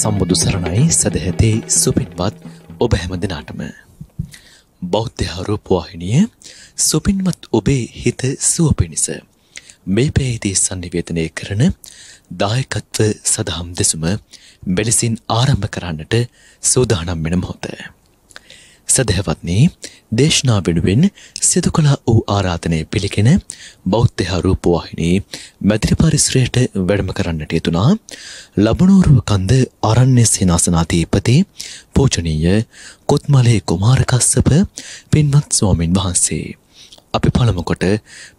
සම්බුදු සරණයි සදැහැතේ සුපින්පත් ඔබ හැම දෙනාටම. බෞද්ධහාරෝපවාහිනිය සුපින්මත් ඔබේ හිත සුව පිණිස. මේ පැහිදී සන්නිවේතනය කරන දායකත්ව සදහම් දෙසුම මෙලෙසින් ආරම්භ කරන්නට සූදානම් වෙන මොහොත. සැදැහැවත්න්නේ දේශනා වෙනුවෙන් සිදු කලා වූ ආරාධනය පිළිකෙන බෞද්ධහා රූපවාහිනී මැතිරි පරිශ්‍රයට වැඩම කරන්නට යුතුනා ලබනෝරුව කන්ද අරන්නේ සේනාසනාධීපති පෝචනීය කොත්මලේ කුමාරකස්සප පින්වත් ස්වාමින් වහන්සේ. අපි පළමුකොට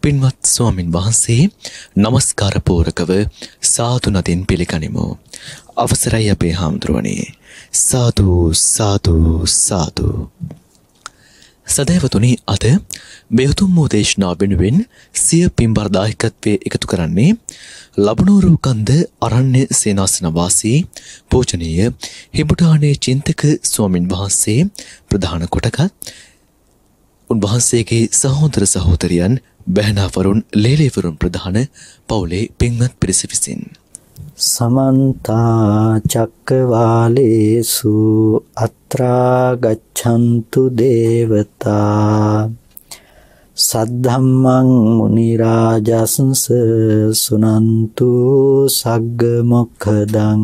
පින්වත් ස්වාමින් වහන්සේ නමස්කාරපූරකව සාතුනතින් පිළිගනිමු. අවසරයි අපේ හාමුදුරුවනේ. සාතු සාතු සාතු. සදෑවතුනි අද මෙවතුම් වූ දේශනා වෙනුවෙන් සිය පින්බර දායකත්වය එකතු කරන්නේ ලබනෝරූකන්ද අරණ්‍ය සේනාසනවාසී පෝජනීය හිබුටානේ චින්තක ස්වාමින් වහන්සේ ප්‍රධාන කොටකත් උන්වහන්සේගේ සහෝදර සහෝදරියන් බැහනාවරුන් ලේලේවරුන් ප්‍රධාන පවුලේ පින්වත් පිරිස විසින්. සමන්තා චක්කවාලේසු අත්‍රා ගච්ඡන්තු දේවතා සද්ධම්මං මුනි රාජස්ස සුනන්තු සග්ග මොක්ඛදං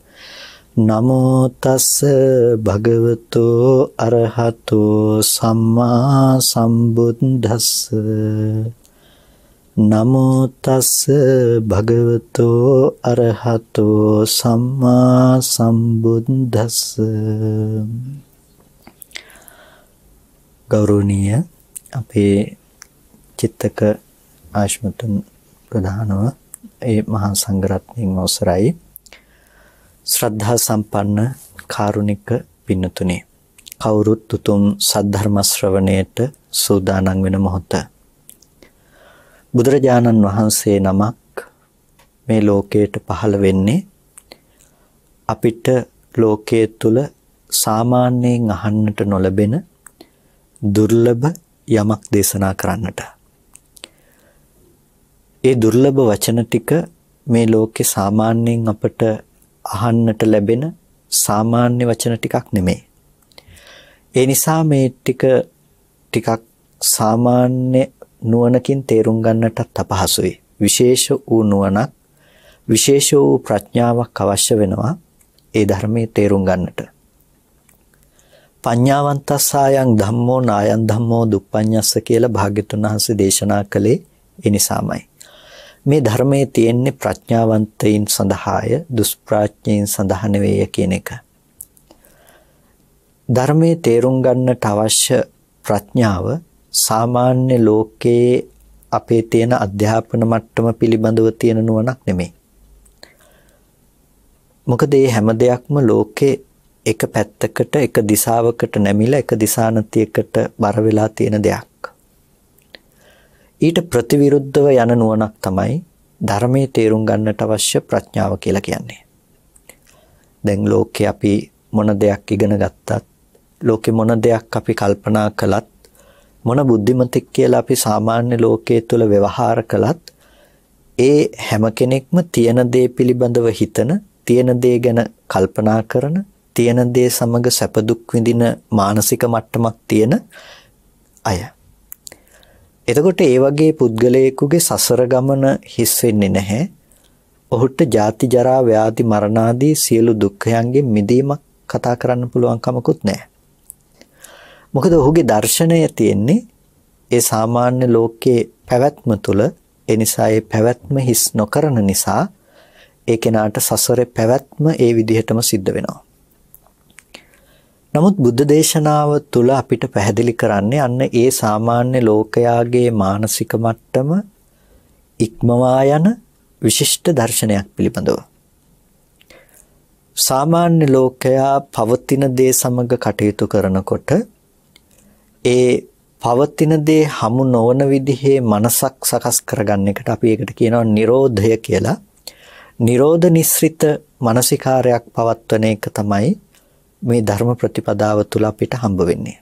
නමෝ තස්ස භගවතෝ අරහතෝ සම්මා සම්බුද්දස්ස නමෝ තස්ස භගවතෝ අරහතෝ සම්මා සම්බුද්දස්ස ගෞරවනීය අපේ චිත්තක ආශ්මතුන් ප්‍රධානව ඒ මහා සංඝරත්නයන් අවසරයි ශ්‍රද්ධා සම්පන්න කාරුණික පින්නතුනේ කවුරුත් උතුම් සද්ධර්ම ශ්‍රවණයට සූදානම් වෙන මොහොත බුදුරජාණන් වහන්සේ නමක් මේ ලෝකයට පහළ වෙන්නේ අපිට ලෝකයේ තුල සාමාන්‍යයෙන් අහන්නට නොලැබෙන දුර්ලභ යමක් දේශනා කරන්නට ඒ දුර්ලභ වචන ටික මේ ලෝකේ සාමාන්‍යයෙන් අපට අහන්නට ලැබෙන සාමාන්‍ය වචන ටිකක් නෙමෙයි. ඒ නිසා මේ ටික ටිකක් සාමාන්‍ය නුවණකින් තේරුම් ගන්නටත් අපහසුයි. විශේෂ වූ නුවණක් විශේෂ වූ ප්‍රඥාවක් අවශ්‍ය වෙනවා ඒ ධර්මයේ තේරුම් ගන්නට. පඤ්ඤාවන්තස්සායන් ධම්මෝ නායන් ධම්මෝ දුප්පඤ්ඤස්ස කියලා භාග්‍යතුන් වහන්සේ දේශනා කළේ ඒ නිසාමයි. මේ ධර්මයේ තියෙන්නේ ප්‍රඥාවන්තයින් සඳහාය දුෂ්ප්‍රඥයින් සඳහා නෙවෙයි කියන එක. ධර්මයේ තේරුම් ගන්නට අවශ්‍ය ප්‍රඥාව සාමාන්‍ය ලෝකයේ අපේ තියෙන අධ්‍යාපන මට්ටම පිළිබඳව තියෙන නුවණක් නෙමෙයි. මොකද මේ හැම දෙයක්ම ලෝකේ එක පැත්තකට එක දිශාවකට නැමිලා එක දිශානතියකට බර වෙලා තියෙන දෙයක්. ඊට ප්‍රතිවිරුද්ධව යන නුවණක් තමයි ධර්මයේ තේරුම් ගන්නට අවශ්‍ය ප්‍රඥාව කියලා කියන්නේ. දැන් ලෝකේ අපි මොන දෙයක් ඉගෙන ගත්තත් ලෝකේ මොන දෙයක් අපි කල්පනා කළත් මොන බුද්ධිමතෙක් කියලා අපි සාමාන්‍ය ලෝකයේ තුල ව්‍යවහාර කළත් ඒ හැම කෙනෙක්ම තියෙන දේ පිළිබඳව හිතන තියෙන දේ ගැන කල්පනා කරන තියෙන දේ සමග සැප දුක් විඳින මානසික මට්ටමක් තියෙන අය එතකොට ඒ වගේ පුද්ගලයෙකුගේ සසර ගමන හිස් වෙන්නේ නැහැ. ඔහුට ජාති ජරා ව්‍යාධි මරණ ආදී සියලු දුක්ඛයන්ගෙන් මිදීමක් කතා කරන්න පුළුවන් කමකුත් නැහැ. මොකද ඔහුගේ දර්ශනය තියෙන්නේ ඒ සාමාන්‍ය ලෝකයේ පැවැත්ම තුළ ඒ නිසා ඒ පැවැත්ම හිස් නොකරන නිසා ඒ කෙනාට සසරේ පැවැත්ම ඒ විදිහටම සිද්ධ වෙනවා. නමුත් බුද්ධ දේශනාව තුළ අපිට පැහැදිලි කරන්නේ අන්න ඒ සාමාන්‍ය ලෝකයාගේ මානසික මට්ටම ඉක්මවා යන විශිෂ්ට දර්ශනයක් පිළිබඳව. සාමාන්‍ය ලෝකයා පවතින දේ සමග කටයුතු කරනකොට ඒ පවතින දේ හමු නොවන විදිහේ මනසක් සකස් කරගන්න එකට අපි ඒකට කියනවා නිරෝධය කියලා. නිරෝධ නිස්ෘත මානසිකාරයක් පවත්වන එක තමයි මේ ධර්ම ප්‍රතිපදාව තුල අපිට හම්බ වෙන්නේ.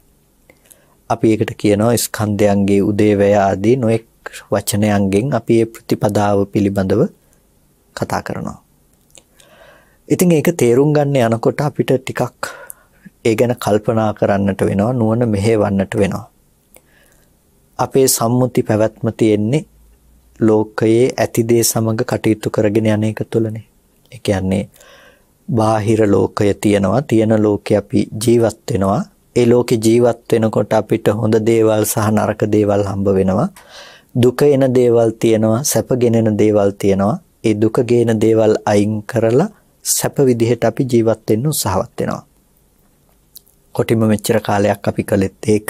අපි ඒකට කියනවා ස්කන්ධයන්ගේ උදේවැය ආදී නොඑක් වචනයන්ගෙන් අපි මේ ප්‍රතිපදාව පිළිබඳව කතා කරනවා. ඉතින් ඒක තේරුම් ගන්න යනකොට අපිට ටිකක් ඒ ගැන කල්පනා කරන්නට වෙනවා නුවණ මෙහෙවන්නට වෙනවා. අපේ සම්මුති පැවැත්ම තියෙන්නේ ලෝකයේ ඇති දේ සමග කටයුතු කරගෙන යන එක තුලනේ. ඒ කියන්නේ බාහිර ලෝකය තියෙනවා තියෙන ලෝකේ අපි ජීවත් වෙනවා ඒ ලෝකේ ජීවත් වෙනකොට අපිට හොඳ දේවල් සහ නරක දේවල් හම්බ වෙනවා. දුක එන දේවල් තියෙනවා, සැප ගෙනෙන දේවල් තියෙනවා. ඒ දුක ගේන දේවල් අයින් කරලා සැප විදිහට අපි ජීවත් වෙන්න උත්සාහවත් වෙනවා. කොටිම මෙච්චර කාලයක් අපි කළෙත් ඒක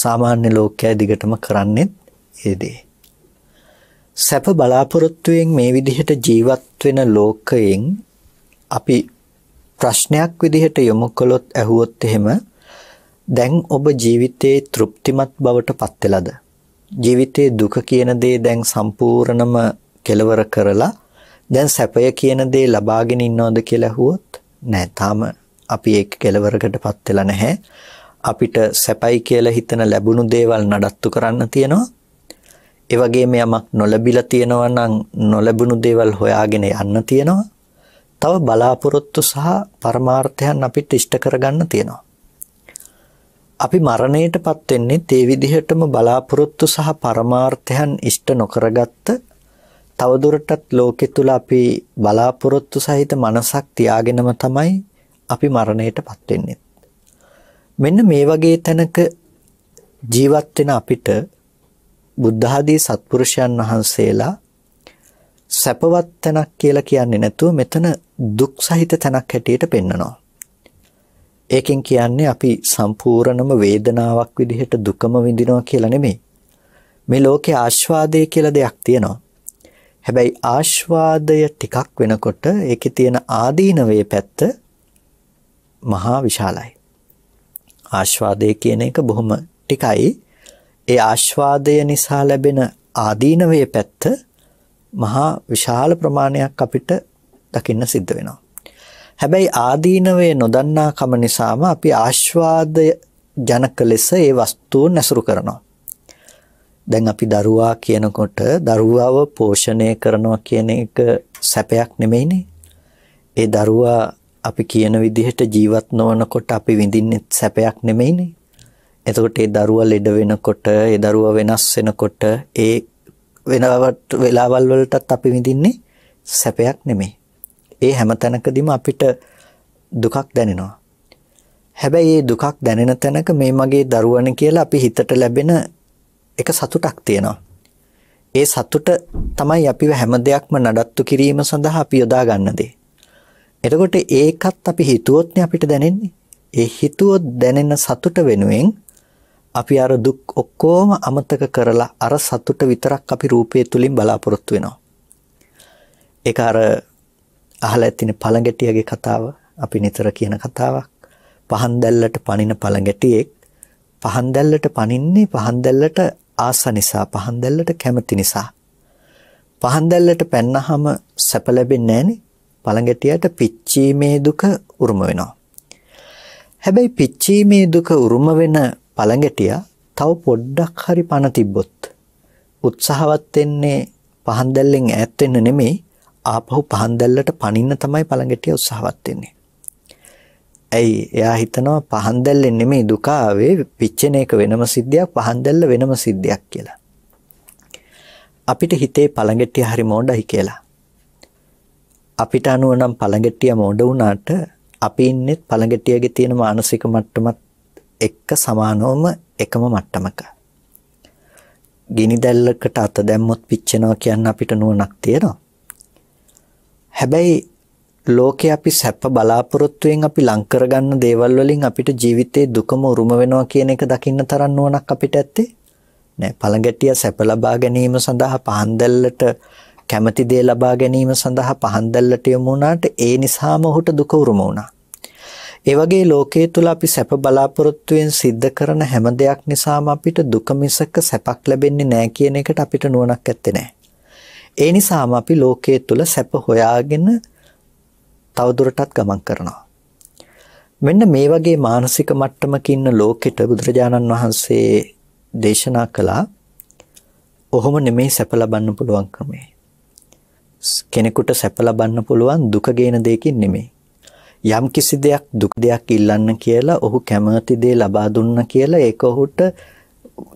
සාමාන්‍ය ලෝකයේ දිගටම කරන්නේ ඒ දේ. සැප බලාපොරොත්තුවෙන් මේ විදිහට ජීවත් වෙන ලෝකයෙන් අපි ප්‍රශ්නයක් විදිහට යොමු කළොත් ඇහුවොත් එහෙම දැන් ඔබ ජීවිතේ තෘප්තිමත් බවට පත් වෙලාද ජීවිතේ දුක කියන දේ දැන් සම්පූර්ණම කෙලවර කරලා දැන් සැපය කියන දේ ලබාගෙන ඉන්නවද කියලා ඇහුවොත් නෑ තාම අපි ඒක කෙලවරකටපත් වෙලා නැහැ අපිට සැපයි කියලා හිතන ලැබුණු දේවල් නඩත්තු කරන්න තියෙනවා ඒ වගේම යමක් නොලැබිලා තියෙනවා නම් නොලැබුණු දේවල් හොයාගෙන යන්න තියෙනවා තව බලාපොරොත්තු සහ පරමාර්ථයන් අපිට ඉෂ්ට කරගන්න තියෙනවා. අපි මරණයට පත් වෙන්නේ ඒ විදිහටම බලාපොරොත්තු සහ පරමාර්ථයන් ඉෂ්ට නොකරගත්ත තවදුරටත් ලෝකෙ තුල අපි බලාපොරොත්තු සහිත මනසක් තියාගෙනම තමයි අපි මරණයට පත් වෙන්නේ. මෙන්න මේ වගේ තැනක ජීවත් වෙන අපිට බුද්ධ ආදී සත්පුරුෂයන් වහන්සේලා සැපවත් තැනක් කියලා කියන්නේ නැතුව මෙතන දුක් සහිත තැනක් හැටියට පෙන්නනවා. ඒකෙන් කියන්නේ අපි සම්පූර්ණම වේදනාවක් විදිහට දුකම විඳිනවා කියලා නෙමෙයි. මේ ලෝකේ ආස්වාදය කියලා දෙයක් තියෙනවා. හැබැයි ආස්වාදය ටිකක් වෙනකොට ඒකේ තියෙන ආදීනවේ පැත්ත මහා විශාලයි. ආස්වාදය කියන එක බොහොම ටිකයි. ඒ ආස්වාදය නිසා ලැබෙන ආදීනවේ පැත්ත මහා විශාල ප්‍රමාණයක් අපිට දකින්න සිද්ධ වෙනවා. හැබැයි ආදීනවේ නොදන්නා කම නිසාම අපි ආශ්වාදය ජනක ලෙස ඒ වස්තුන් ඇසුරු කරනවා. දැන් අපි දරුවා කියනකොට දරුවාව පෝෂණය කරනවා කියන එක සැපයක් නෙමෙයිනේ. ඒ දරුවා අපි කියන විදිහට ජීවත් නොවනකොට අපි විඳින්නේ සැපයක් නෙමෙයිනේ. එතකොට ඒ දරුවා ලෙඩ වෙනකොට, ඒ දරුවා වෙනස් වෙනකොට ඒ වෙනවට වෙලාවල් වලටත් අපි විඳින්නේ සැපයක් නෙමෙයි. ඒ හැම තැනකදීම අපිට දුකක් දැනෙනවා. හැබැයි මේ දුකක් දැනෙන තැනක මේ මගේ දරුවන කියලා අපි හිතට ලැබෙන එක සතුටක් තියෙනවා. ඒ සතුට තමයි අපිව හැම දෙයක්ම නඩත්තු කිරීම සඳහා අපි යොදා ගන්න දේ. එතකොට ඒකත් අපි හිතුවොත්නේ අපිට දැනෙන්නේ. ඒ හිතුවොත් දැනෙන සතුට වෙනුවෙන් අපි අර දුක් ඔක්කොම අමතක කරලා අර සතුට විතරක් අපි රූපය තුලින් බලාපොරොත්තු වෙනවා. ඒක අර අහලා ඇතිනේ පළඟැටියගේ කතාව, අපි නිතර කියන කතාවක්. පහන් දැල්ලට පනින පළඟැටියෙක් පහන් දැල්ලට පනින්නේ පහන් දැල්ලට ආස නිසා, පහන් දැල්ලට කැමති නිසා. පහන් දැල්ලට පැන්නහම සැප ලැබෙන්නේ නැහනේ. පළඟැටියට පිච්චීමේ දුක උරුම වෙනවා. හැබැයි පිච්චීමේ දුක උරුම වෙන පළඟැටියා තව පොඩ්ඩක් හරි පණ තිබ්බොත් උත්සාහවත් වෙන්නේ පහන් දැල්ලෙන් ඈත් වෙන්න නෙමෙයි ආපහු පහන් දැල්ලට පනින්න තමයි පළඟැටියා උත්සාහවත් වෙන්නේ. ඇයි එයා හිතනවා පහන් දැල්ලෙන් නෙමෙයි දුක ආවේ පිච්චෙන එක වෙනම සිද්ධියක් පහන් දැල්ල වෙනම සිද්ධියක් කියලා. අපිට හිතේ පළඟැටිය හරි මෝඩයි කියලා. අපිට අනුව නම් පළඟැටිය මෝඩ වුණාට අපි ඉන්නේ පළඟැටියගේ තියෙන මානසික මට්ටමත් එක්ක සමානවම එකම මට්ටමක. ගිනි දැල්ලකට අත දැම්මොත් පිච්චෙනවා කියන්න අපිට නුවණක් තියෙනවා. හැබැයි ලෝකේ අපි සැප බලාපොරොත්තුෙන් අපි ලං කරගන්න දේවල් වලින් අපිට ජීවිතේ දුකම උරුම වෙනවා කියන එක දකින්න තරම් නුවණක් අපිට ඇත්තේ නෑ. පළඟැටිය සැප ලබා ගැනීම සඳහා පහන් දැල්ලට කැමති දේ ලබා ගැනීම සඳහා පහන් දැල්ලට යමු වුණාට ඒ නිසාම ඔහුට දුක උරුම වුණා. ඒ වගේ ලෝකයේ තුල අපි සැප බලාපොරොත්තුෙන් සිද්ධ කරන හැම දෙයක් නිසාම අපිට දුක මිසක සැපක් ලැබෙන්නේ නැහැ කියන එකට අපිට නුවණක් ඇත්තේ නැහැ. ඒ නිසාම අපි ලෝකයේ තුල සැප හොයාගෙන තවදුරටත් ගමන් කරනවා. මෙන්න මේ වගේ මානසික මට්ටමක ඉන්න ලෝකෙට බුදුරජාණන් වහන්සේ දේශනා කළා ඔහොම නෙමේ සැප ලබන්න පුළුවන් ක්‍රමය. කෙනෙකුට සැප ලබන්න පුළුවන් දුක ගේන දෙයකින් නෙමෙයි. යම් කිසි දෙයක් දුක් දෙයක් ඉල්ලන්න කියලා ඔහු කැමති දේ ලබා දුන්න කියලා ඒක ඔහුට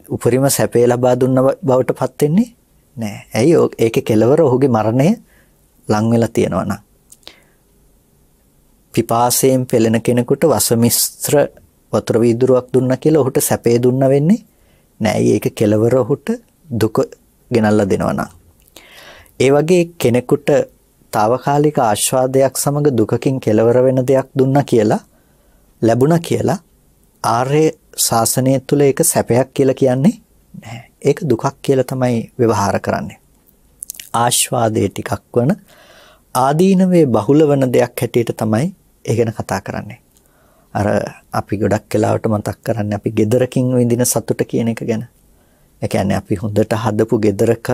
උපරිම සැපේ ලබා දුන්න බවට පත් වෙන්නේ නෑ. ඇයි ඒකේ කෙලවර ඔහුගේ මරණය ලං වෙලා තියෙනවා නම්. පිපාසයෙන් පෙළෙන කෙනෙකුට වසමිස්ත්‍ර වතුර වීදුරුවක් දුන්නා කියලා ඔහුට සැපේ දුන්න වෙන්නේ නෑ. ඒක කෙලවර ඔහුට දුක ගෙනල්ලා දෙනවා නම්. ඒ වගේ කෙනෙකුට తాවකාලික ආස්වාදයක් සමග දුකකින් කෙලවර වෙන දෙයක් දුන්නා කියලා ලැබුණා කියලා ආර්ය ශාසනය තුල ඒක සැපයක් කියලා කියන්නේ නැහැ. ඒක දුකක් කියලා තමයි ව්‍යවහාර කරන්නේ. ආස්වාදයේ ටිකක් වන ආදීනවේ බහුල වන දෙයක් හැටියට තමයි ඒ ගැන කතා කරන්නේ. අර අපි ගොඩක් වෙලාවට මතක් කරන්නේ අපි gedarakin විඳින සතුට කියන එක ගැන. ඒ කියන්නේ අපි හොඳට හදපු gedaraක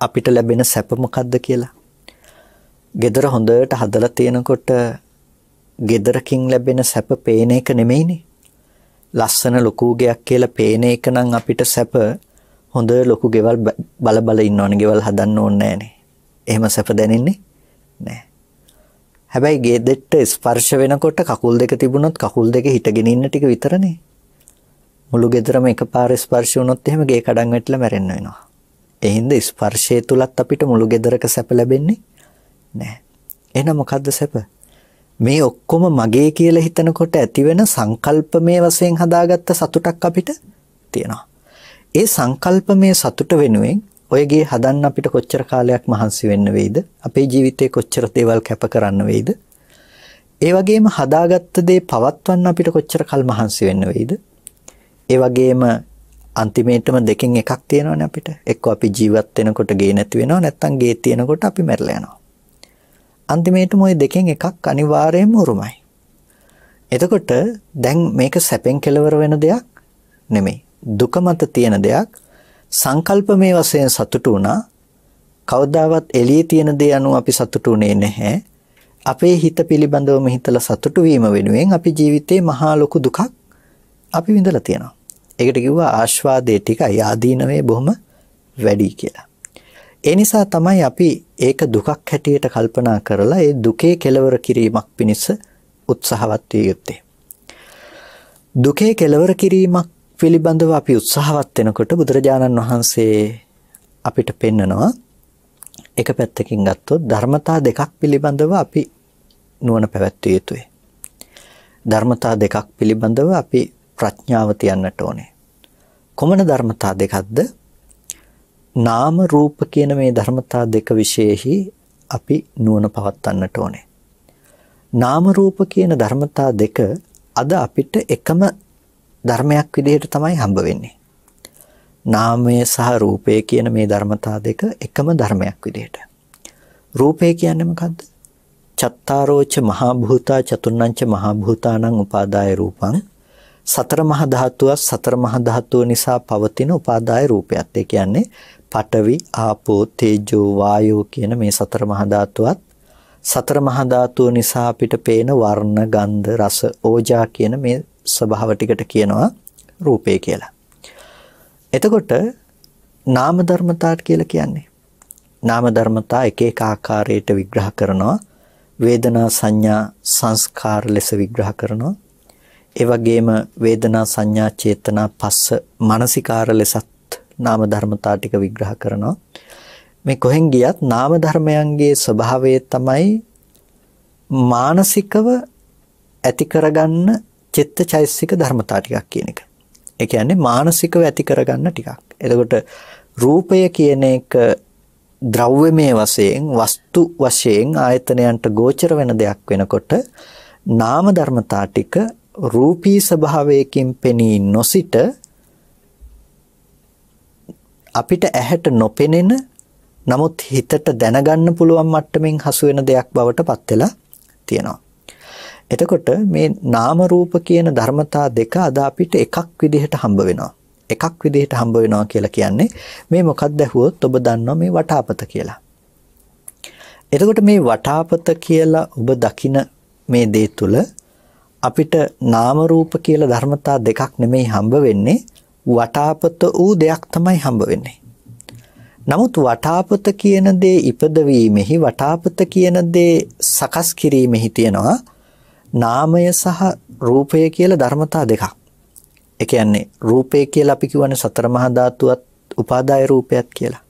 අපිට ලැබෙන සැප මොකද්ද කියලා. ගෙදර හොඳට හදලා තියෙනකොට ගෙදරකින් ලැබෙන සැප පේන එක නෙමෙයිනේ. ලස්සන ලොකු ගයක් කියලා පේන එක නම් අපිට සැප හොඳ ලොකු ගෙවල් බල බල ඉන්න ඕනේ. ගෙවල් හදන්න ඕනේ නෑනේ. එහෙම සැප දැනෙන්නේ නෑ. හැබැයි ගෙදෙට්ට ස්පර්ශ වෙනකොට කකුල් දෙක තිබුණොත් කකුල් දෙක හිටගෙන ඉන්න ටික විතරනේ. මුළු ගෙදරම එකපාර ස්පර්ශ වුණොත් එහෙම ගේ කඩන් වැටලා මැරෙන්න වෙනවා. ඒ හින්දා ස්පර්ශය තුලත් අපිට මුළු ගෙදරක සැප ලැබෙන්නේ නැහැ. එහෙනම් මොකද්ද සැප? මේ ඔක්කොම මගේ කියලා හිතනකොට ඇතිවෙන සංකල්පමය වශයෙන් හදාගත්ත සතුටක් අපිට තියෙනවා. ඒ සංකල්පමය සතුට වෙනුවෙන් ඔයගේ හදන්න අපිට කොච්චර කාලයක් මහන්සි වෙන්න වෙයිද? අපේ ජීවිතේ කොච්චර දේවල් කැප කරන්න වෙයිද? ඒ වගේම හදාගත්ත දේ පවත්වන්න අපිට කොච්චර කල් මහන්සි වෙන්න වෙයිද? ඒ වගේම අන්තිමේටම දෙකෙන් එකක් තියෙනවනේ අපිට. එක්කෝ අපි ජීවත් වෙනකොට ගේ නැති වෙනවා නැත්නම් ගේ තියෙනකොට අපි මැරලා යනවා. අන්තිමේටම ওই දෙකෙන් එකක් අනිවාර්යයෙන්ම උරුමයි. එතකොට දැන් මේක සැපෙන් කෙලවර වෙන දෙයක් නෙමෙයි. දුක මත තියෙන දෙයක්. සංකල්ප මේ වශයෙන් සතුටු වුණා. කවදාවත් එළියේ තියෙන දේ අනුව අපි සතුටු වෙන්නේ නැහැ. අපේ හිත පිළිබඳවම හිතලා සතුටු වීම වෙනුවෙන් අපි ජීවිතේ මහා ලොකු දුකක් අපි විඳලා තියෙනවා. ඒකට කිව්වා ආස්වාදයේ ටිකයි ආදීනවේ බොහොම වැඩි කියලා. ඒ නිසා තමයි අපි ඒක දුකක් හැටියට කල්පනා කරලා ඒ දුකේ කෙලවර කිරීමක් පිණිස උත්සාහවත් විය යුත්තේ. දුකේ කෙලවර කිරීමක් පිළිබඳව අපි උත්සාහවත් වෙනකොට බුදුරජාණන් වහන්සේ අපිට පෙන්නනවා එක පැත්තකින් ගත්තොත් ධර්මතා දෙකක් පිළිබඳව අපි නුවණ පැවැත්විය යුතුයි. ධර්මතා දෙකක් පිළිබඳව අපි ප්‍රඥාව තියන්නට ඕනේ. කොමන ධර්මතා දෙකක්ද? නාම රූප කියන මේ ධර්මතා දෙක විශේෂෙහි අපි නුවණ පවත්වන්නට ඕනේ. නාම රූප කියන ධර්මතා දෙක අද අපිට එකම ධර්මයක් විදිහට තමයි හම්බ වෙන්නේ. නාමය සහ රූපය කියන මේ ධර්මතා දෙක එකම ධර්මයක් විදිහට. රූපය කියන්නේ මොකද්ද? චත්තාරෝච මහා භූතා චතුර්ණංච මහා භූතානං උපාදාය රූපං සතර මහා ධාතුව සතර මහා ධාතුව නිසා පවතින උපාදාය රූපයත් ඒ කියන්නේ පඨවි, ආපෝ, තේජෝ, වායෝ කියන මේ සතර මහා ධාතුවත් සතර මහා ධාතුව නිසා අපිට පේන වර්ණ, ගන්ධ, රස, ඕජා කියන මේ ස්වභාව ටිකට කියනවා රූපය කියලා. එතකොට නාම ධර්මතාවට කියලා කියන්නේ නාම ධර්මතා එක එක ආකාරයට විග්‍රහ කරනවා වේදනා සංඥා සංස්කාර ලෙස විග්‍රහ කරනවා ඒ වගේම වේදනා සංඥා චේතනා පස්ස මානසිකාර ලෙසත් නාම ධර්මතා ටික විග්‍රහ කරනවා. මේ කොහෙන් ගියත් නාම ධර්මයන්ගේ ස්වභාවය තමයි මානසිකව ඇති කරගන්න චිත්තචෛසික ධර්මතා ටිකක් කියන එක. ඒ කියන්නේ මානසිකව ඇති කරගන්න ටිකක්. එතකොට රූපය කියන එක ද්‍රව්‍යමය වශයෙන් වස්තු වශයෙන් ආයතනයන්ට ගෝචර වෙන දෙයක් වෙනකොට නාම ධර්මතා ටික රූපී ස්වභාවයකින් පෙනී නොසිට අපිට ඇහැට නොපෙනෙන නමුත් හිතට දැනගන්න පුළුවන් මට්ටමින් හසු වෙන දෙයක් බවට පත් වෙලා තියෙනවා. එතකොට මේ නාම රූප කියන ධර්මතා දෙක අද අපිට එකක් විදිහට හම්බ වෙනවා. එකක් විදිහට හම්බ වෙනවා කියලා කියන්නේ මේ මොකක්ද ඇහුවොත් ඔබ දන්නවා මේ වටාපත කියලා. එතකොට මේ වටාපත කියලා ඔබ දකින මේ දේ තුල අපිට නාම රූප කියලා ධර්මතා දෙකක් නෙමෙයි හම්බ වෙන්නේ වටාපත වූ දෙයක් තමයි හම්බ වෙන්නේ. නමුත් වටාපත කියන දේ ඉපදවීමෙහි වටාපත කියන දේ සකස් කිරීමෙහි තියෙනවා නාමය සහ රූපය කියලා ධර්මතා දෙකක්. ඒ කියන්නේ රූපය කියලා අපි කියවන සතර මහා ධාතුවත් උපාදාය රූපයත් කියලා.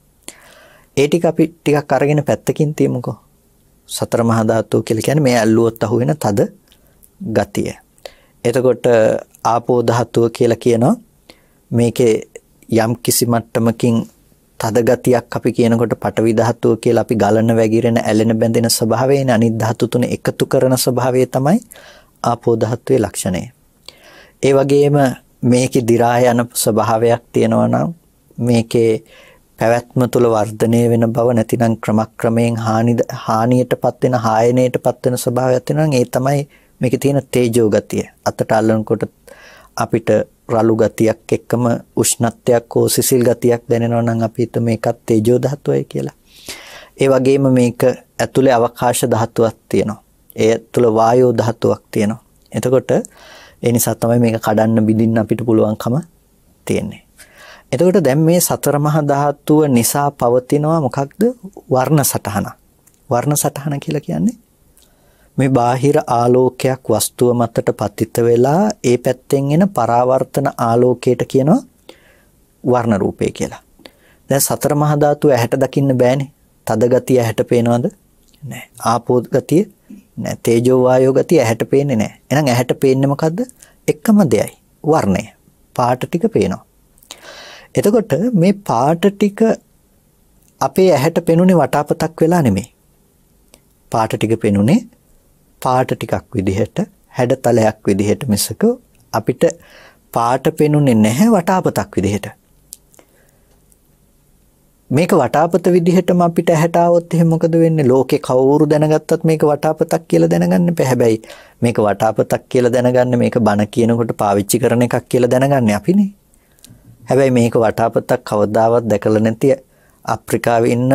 ඒ ටික අපි ටිකක් අරගෙන පැත්තකින් තියමුකෝ. සතර මහා ධාතු කියලා කියන්නේ මේ ඇල්ලුවොත් අහු වෙන තද ගතිය. එතකොට ආපෝ ධාතුව කියලා කියනවා මේකේ යම් කිසි මට්ටමකින් තද ගතියක් අපි කියනකොට පටවි ධාතුව කියලා අපි ගලන වැగిරෙන ඇලෙන බැඳෙන ස්වභාවයෙන් අනිත් ධාතු තුන එකතු කරන ස්වභාවය තමයි ආපෝ ධාතුවේ ලක්ෂණය. ඒ වගේම මේකේ දි รา යන ස්වභාවයක් තියෙනවා නම් මේකේ පැවැත්ම තුල වර්ධනය වෙන බව නැතිනම් ක්‍රමක්‍රමයෙන් හානි හානියටපත් වෙන හායනයටපත් වෙන ස්වභාවයක් තියෙනවා නම් ඒ තමයි මේකේ තියෙන තේජෝ ගතිය. අතට අල්ලනකොට අපිට රළු ගතියක් එක්කම උෂ්ණත්වයක් හෝ සිසිල් ගතියක් දැනෙනවා නම් අපි හිතමු ඒකත් තේජෝ ධාතුවයි කියලා. ඒ වගේම මේක ඇතුලේ අවකාශ ධාතුවක් තියෙනවා. ඒ ඇතුළ වායෝ ධාතුවක් තියෙනවා. එතකොට ඒ නිසා තමයි මේක කඩන්න බිඳින්න අපිට පුළුවන්කම තියෙන්නේ. එතකොට දැන් මේ සතර මහා ධාතුව නිසා පවතිනවා මොකක්ද වර්ණ සටහනක්. වර්ණ සටහන කියලා කියන්නේ මේ බාහිර ආලෝකයක් වස්තුව මතට පතිත වෙලා ඒ පැත්තෙන් එන පරාවර්තන ආලෝකයට කියනවා වර්ණ රූපය කියලා. දැන් සතර මහා ධාතු ඇහැට දකින්න බෑනේ. තද ගතිය ඇහැට පේනවද? නෑ. ආපෝ ගතිය නෑ. තේජෝ වායෝ ගතිය ඇහැට පේන්නේ නෑ. එහෙනම් ඇහැට පේන්නේ මොකද්ද? එකම දෙයයි. වර්ණය. පාට ටික පේනවා. එතකොට මේ පාට ටික අපේ ඇහැට පෙනුනේ වටාපතක් වෙලා නෙමෙයි. පාට ටික පෙනුනේ පාට ටිකක් විදිහට හැඩතලයක් විදිහට මිසක අපිට පාට පෙනුනේ නැහැ වටාපතක් විදිහට. මේක වටාපත විදිහටම අපිට ඇහැට આવොත් එහෙන මොකද වෙන්නේ ලෝකේ කවුරු දැනගත්තත් මේක වටාපතක් කියලා දැනගන්න බෑ හැබැයි මේක වටාපතක් කියලා දැනගන්න මේක බන කියනකොට පාවිච්චි කරන එකක් කියලා දැනගන්නේ අපිනේ හැබැයි මේක වටාපතක් කවදාවත් දැකලා නැති අප්‍රිකාවේ ඉන්න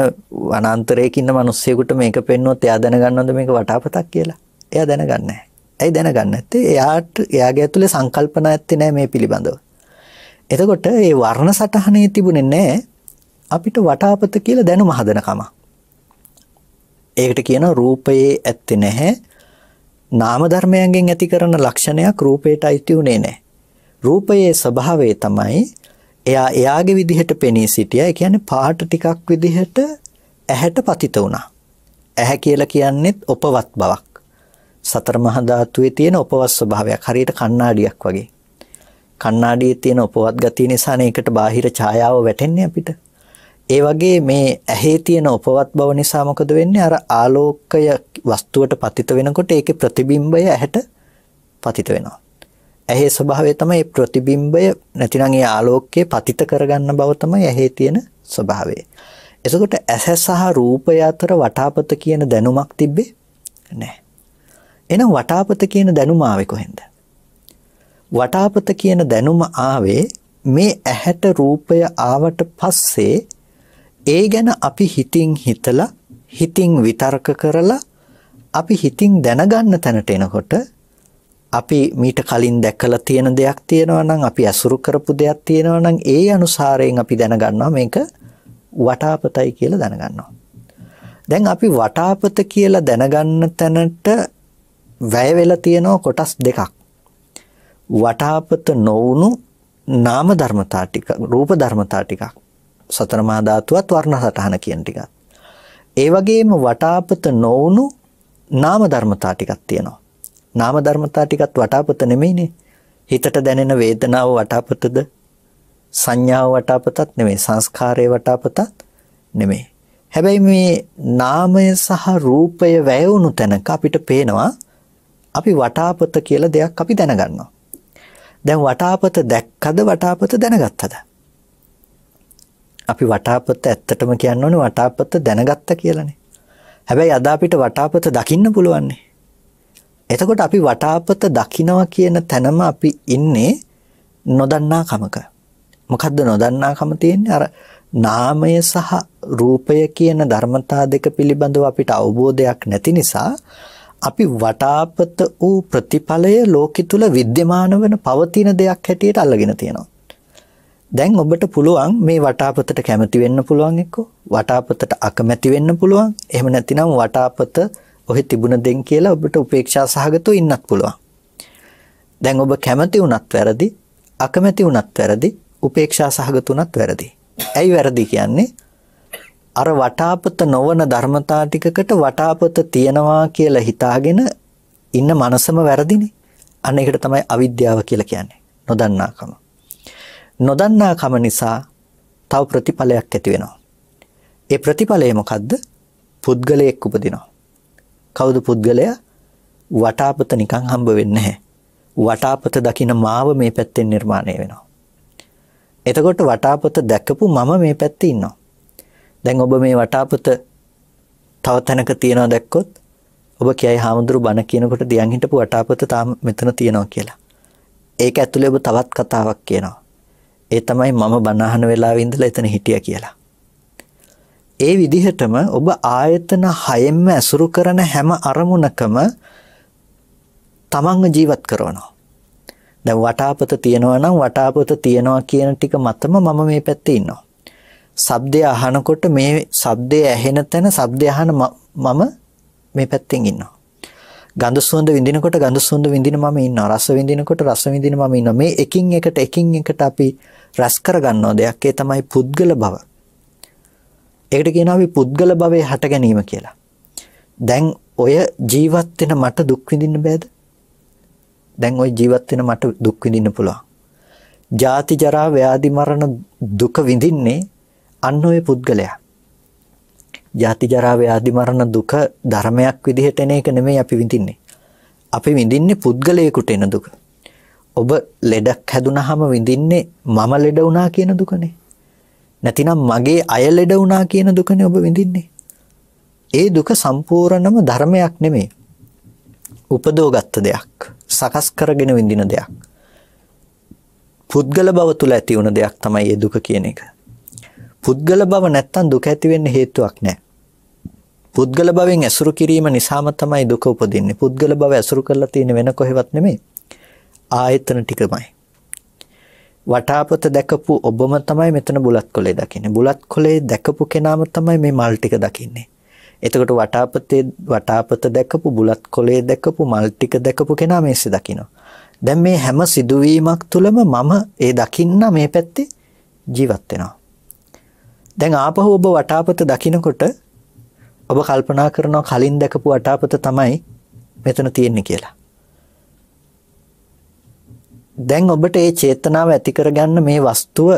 වනාන්තරයක ඉන්න මිනිස්සුයෙකුට මේක පෙන්වුවොත් එයා දැනගන්නවද මේක වටාපතක් කියලා එයා දැනගන්නේ නැහැ. ඇයි දැනගන්නේ නැත්තේ? එයාට එයාගේ ඇතුලේ සංකල්පන ඇත්තේ නැහැ මේ පිළිබඳව. එතකොට මේ වර්ණ සටහනේ තිබුණේ නැහැ අපිට වටාපත කියලා දැනුම හදනකම. ඒකට කියන රූපයේ ඇත්තේ නැහැ. නාම ධර්මයන්ගෙන් ඇති කරන ලක්ෂණයක් රූපයට අයිති උනේ නැහැ. රූපයේ ස්වභාවය තමයි එයා එයාගේ විදිහට පෙනී සිටියා. ඒ කියන්නේ පාට ටිකක් විදිහට ඇහැට පතිත වුණා. ඇහැ කියලා කියන්නේත් උපවත් බවක්. සතර මහා ධාතුවේ තියෙන උපවස් ස්වභාවයක් හරියට කණ්ණාඩියක් වගේ. කණ්ණාඩියේ තියෙන උපවත් ගතිය නිසානේ ඒකට බාහිර ඡායාව වැටෙන්නේ අපිට. ඒ වගේ මේ ඇහි තියෙන උපවත් බව නිසා මොකද වෙන්නේ? අර ආලෝකය වස්තුවට පතිත වෙනකොට ඒකේ ප්‍රතිබිම්බය ඇහැට පතිත වෙනවා. ඇහි ස්වභාවය තමයි ප්‍රතිබිම්බය නැතිනම් ඒ ආලෝකයේ පතිත කරගන්න බව තමයි ඇහි තියෙන ස්වභාවය. එසකොට ඇස සහ රූපය අතර වටාපත කියන දැනුමක් තිබ්බේ නැහැ. එන වටාපත කියන දැනුම ආවේ කොහෙන්ද? වටාපත කියන දැනුම ආවේ මේ ඇහැට රූපය ආවට පස්සේ ඒ ගැන අපි හිතින් හිතලා හිතින් විතර්ක කරලා අපි හිතින් දැනගන්න තැනට එනකොට අපි මීට කලින් දැකලා තියෙන දෙයක් තියෙනවා නම් අපි අසුරු කරපු දෙයක් තියෙනවා නම් ඒ අනුසාරයෙන් අපි දැනගන්නවා මේක වටාපතයි කියලා දැනගන්නවා. දැන් අපි වටාපත කියලා දැනගන්න තැනට වැය වෙලා තියෙනවා කොටස් දෙකක්. වටාපත නොවුණු නාම ධර්මතා ටික, රූප ධර්මතා ටිකක්. සතර මා ධාතුවත් වර්ණ සටහන කියන ටිකක්. ඒ වගේම වටාපත නොවුණු නාම ධර්මතා ටිකක් තියෙනවා. නාම ධර්මතා ටිකත් වටාපත නෙමෙයිනේ. හිතට දැනෙන වේදනාව වටාපතද? සංඥාව වටාපතත් නෙමෙයි. සංස්කාරයේ වටාපතත් නෙමෙයි. හැබැයි මේ නාමය සහ රූපය වැය වුණු තැනක අපිට පේනවා අපි වටාපත කියලා දෙයක් අපි දැනගන්නවා. දැන් වටාපත දැක්කද වටාපත දැනගත්තද? අපි වටාපත ඇත්තටම කියන්න ඕනේ වටාපත දැනගත්ත කියලානේ. හැබැයි අද අපිට වටාපත දකින්න පුළුවන්නේ. එතකොට අපි වටාපත දකිනවා කියන තැනම අපි ඉන්නේ නොදන්නා කමක. මොකද්ද නොදන්නා කම තියෙන්නේ? අර නාමය සහ රූපය කියන ධර්මතා දෙක පිළිබඳව අපිට අවබෝධයක් නැති නිසා අපි වටාපත වූ ප්‍රතිඵලය ලෝකෙ තුල विद्यमान වෙන පවතින දෙයක් හැටියට අල්ලගෙන තියෙනවා. දැන් ඔබට පුළුවන් මේ වටාපතට කැමති වෙන්න පුළුවන් එක්කෝ වටාපතට අකමැති වෙන්න පුළුවන්. එහෙම නැතිනම් වටාපත ඔහි තිබුණ දෙන් කියලා ඔබට උපේක්ෂා සහගතව ඉන්නත් පුළුවන්. දැන් ඔබ කැමති වුණත් වැරදි, අකමැති වුණත් වැරදි, උපේක්ෂා සහගත වුණත් වැරදි. ඇයි වැරදි කියන්නේ? අර වටාපත නොවන ධර්මතා ටිකකට වටාපත තියනවා කියලා හිතාගෙන ඉන්න මනසම වැරදිනේ. අන්න ඒකට තමයි අවිද්‍යාව කියලා කියන්නේ. නොදන්නාකම. නොදන්නාකම නිසා තව ප්‍රතිඵලයක් ඇති වෙනවා. ඒ ප්‍රතිඵලය මොකද්ද? පුද්ගලයෙක් උපදිනවා. කවුද පුද්ගලයා? වටාපත නිකන් හම්බ වෙන්නේ නැහැ. වටාපත දකින මාව මේ පැත්තෙන් නිර්මාණය වෙනවා. එතකොට වටාපත දැකපු මම මේ පැත්තේ ඉන්නවා. දැන් ඔබ මේ වටාපත තව තැනක තියනවා දැක්කොත් ඔබ කියයි හාමුදුරු බණ කියනකොට දියන් හිටපු වටාපත තාම මෙතන තියනවා කියලා. ඒක ඇතුලේ ඔබ තවත් කතාවක් කියනවා. ඒ තමයි මම බණ අහන වෙලාවේ ඉඳලා එතන හිටියා කියලා. ඒ විදිහටම ඔබ ආයතන හයෙන්ම ඇසුරු කරන හැම අරමුණකම තමන්ව ජීවත් කරනවා. දැන් වටාපත තියනවා නම් වටාපත තියනවා කියන ටික මතම මම මේ පැත්තේ ඉන්නවා. ශබ්දය අහනකොට මේ ශබ්දය ඇහෙන තැන ශබ්දය අහන මම මේ පැත්තෙන් ඉන්නවා. ගඳ සුවඳ විඳිනකොට ගඳ සුවඳ විඳින මම ඉන්නවා රස විඳිනකොට රස විඳින මම ඉන්නවා මේ එකින් එකට එකින් එකට අපි රැස් කරගන්නා දෙයක් ඒ තමයි පුද්ගල බව. ඒකට කියනවා අපි පුද්ගල භවයේ හට ගැනීම කියලා. දැන් ඔය ජීවත් වෙන මට දුක් විඳින්න බෑද? දැන් ওই ජීවත් වෙන මට දුක් විඳින්න පුළුවන්. ජාති ජරා ව්‍යාධි මරණ දුක විඳින්නේ අන්න ඔය පුද්ගලයා ජාති ජරා ව්‍යාධි මරණ දුක ධර්මයක් විදිහට එන එක නෙමෙයි අපි විඳින්නේ. අපි විඳින්නේ පුද්ගලයෙකුට එන දුක. ඔබ ලෙඩක් හැදුනහම විඳින්නේ මම ලෙඩ වුණා කියන දුකනේ. නැතිනම් මගේ අය ලෙඩ වුණා කියන දුකනේ ඔබ විඳින්නේ. ඒ දුක සම්පූර්ණම ධර්මයක් නෙමෙයි. උපදෝගත්ත දෙයක්. සකස් කරගෙන විඳින දෙයක්. පුද්ගල බව තුළ ඇති වුණ දෙයක් තමයි ඒ දුක කියන එක. පුද්ගල බව නැත්තම් දුක ඇති වෙන්න හේතුවක් නැහැ. පුද්ගල භවෙන් ඇසුරු කිරීම නිසාම තමයි දුක උපදින්නේ. පුද්ගල භව ඇසුරු කරලා තියෙන වෙන කොහෙවත් නෙමෙයි. ආයතන ටිකමයි. වටාපත දැකපු ඔබම තමයි මෙතන බුලත් කොලේ දකින්නේ. බුලත් කොලේ දැකපු කෙනාම තමයි මේ මල් ටික දකින්නේ. එතකොට වටාපතේ වටාපත දැකපු බුලත් කොලේ දැකපු මල් ටික දැකපු කෙනා මේසෙ දකිනවා. දැන් මේ හැම සිදුවීමක් තුළම මම ඒ දකින්න මේ පැත්තේ ජීවත් වෙනවා. දැන් ආපහු ඔබ වටාපත දකිනකොට ඔබ කල්පනා කරනවා කලින් දැකපු වටාපත තමයි මෙතන තියෙන්නේ කියලා. දැන් ඔබට ඒ චේතනාව ඇති කරගන්න මේ වස්තුව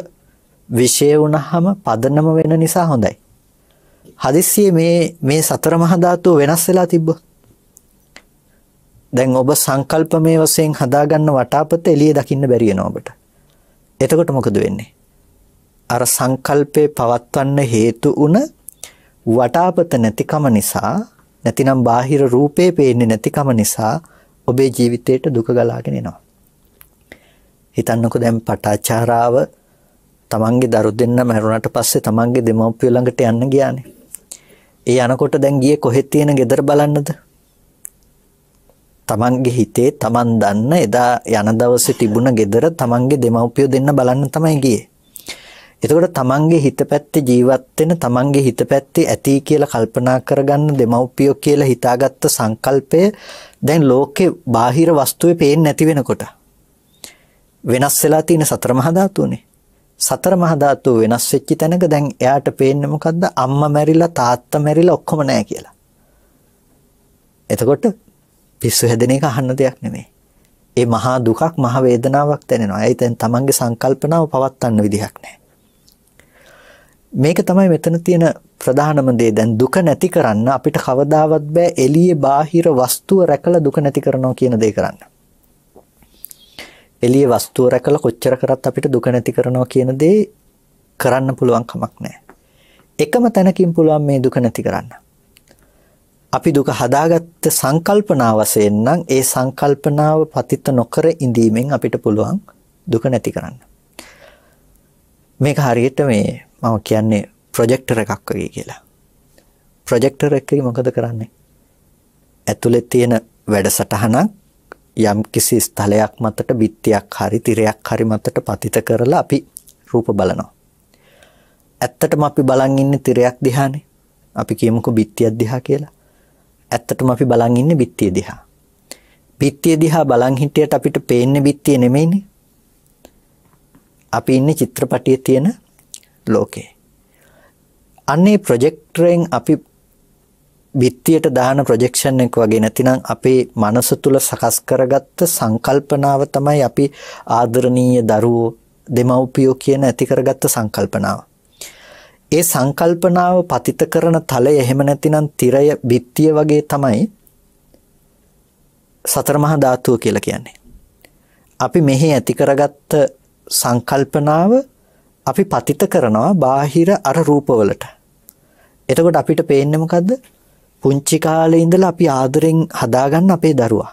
විශේෂ වුණාම පදනම වෙන නිසා හොඳයි. හදිස්සියේ මේ මේ සතර මහා ධාතුව වෙනස් වෙලා තිබ්බොත් දැන් ඔබ සංකල්පමේ වශයෙන් හදාගන්න වටාපත එළිය දකින්න බැරි වෙනවා ඔබට. එතකොට මොකද වෙන්නේ? අර සංකල්පේ පවත්වන්න හේතු වුණ වටාපත නැතිකම නිසා නැතිනම් බාහිර රූපේ පේන්නේ නැතිකම නිසා ඔබේ ජීවිතයට දුක ගලාගෙන එනවා. හිතන්නකෝ දැන් පටාචාරාව තමන්ගේ දරු දෙන්න මැරුණාට පස්සේ තමන්ගේ දෙමව්පිය ළඟට යන්න ගියානේ. ඒ යනකොට දැන් ගියේ කොහෙද තියෙන ගෙදර බලන්නද? තමන්ගේ හිතේ තමන් දන්න එදා යන දවසේ තිබුණ ගෙදර තමන්ගේ දෙමව්පිය දෙන්න බලන්න තමයි ගියේ. එතකොට තමන්ගේ හිත පැත්තේ ජීවත් වෙන තමන්ගේ හිත පැත්තේ ඇති කියලා කල්පනා කරගන්න දෙමව්පියෝ කියලා හිතාගත්ත සංකල්පය දැන් ලෝකේ බාහිර වස්තුවේ පේන්නේ නැති වෙනකොට වෙනස් වෙලා තියෙන සතර මහා ධාතුනේ සතර මහා ධාතු වෙනස් වෙච්ච තැනක දැන් එයාට පේන්නේ මොකද්ද අම්මා මැරිලා තාත්තා මැරිලා ඔක්කොම නැහැ කියලා එතකොට පිස්සු හැදෙන එක අහන්න දෙයක් නෙමෙයි ඒ මහා දුකක් මහා වේදනාවක් දැනෙනවා. ඒතෙන් තමන්ගේ සංකල්පනාව පවත්වන්න විදිහක් නැහැ. මේක තමයි මෙතන තියෙන ප්‍රධානම දේ දැන් දුක නැති කරන්න අපිට කවදාවත් බෑ එළියේ බාහිර වස්තුව රැකලා දුක නැති කරනවා කියන දේ කරන්න. එළියේ වස්තුව රැකලා කොච්චර කරත් අපිට දුක නැති කරනවා කියන දේ කරන්න පුළුවන් කමක් නැහැ. එකම තැනකින් පුළුවන් මේ දුක නැති කරන්න. අපි දුක හදාගත්ත සංකල්පනාව වශයෙන් නම් ඒ සංකල්පනාව පතිත නොකර ඉඳීමෙන් අපිට පුළුවන් දුක නැති කරන්න. මේක හරියට මේ මම කියන්නේ ප්‍රොජෙක්ටර් එකක් වගේ කියලා. ප්‍රොජෙක්ටර් එකේ මොකද කරන්නේ? ඇතුලේ තියෙන වැඩසටහනක් යම් කිසි ස්ථලයක් මතට බිත්තියක් හරි තිරයක් හරි මතට පතිත කරලා අපි රූප බලනවා. ඇත්තටම අපි බලන් ඉන්නේ තිරයක් දිහානේ. අපි කියමුකෝ බිත්තියක් දිහා කියලා. ඇත්තටම අපි බලන් ඉන්නේ බිත්තිය දිහා. බිත්තිය දිහා බලන් හිටියට අපිට පේන්නේ බිත්තිය නෙමෙයිනේ. අපි ඉන්නේ චිත්‍රපටියේ තියෙන ලෝකේ. අන්නේ ප්‍රොජෙක්ටරෙන් අපි බිත්තියට දාන ප්‍රොජෙක්ෂන් එක වගේ නැතිනම් අපේ මනස තුල සකස් කරගත්ත සංකල්පනාව තමයි අපි ආදරණීය දරුවෝ දෙමව්පියෝ කියන ඇති කරගත්ත සංකල්පනාව. ඒ සංකල්පනාව පතිත කරන තලය එහෙම නැතිනම් තිරය බිත්තිය වගේ තමයි සතර මහා ධාතුව කියලා කියන්නේ. අපි මෙහි ඇති කරගත්ත සංකල්පනාව අපි පතිත කරනවා බාහිර අර රූපවලට. එතකොට අපිට පේන්නේ මොකද්ද? පුංචි කාලේ ඉඳලා අපි ආදරෙන් හදාගන්න අපේ දරුවා.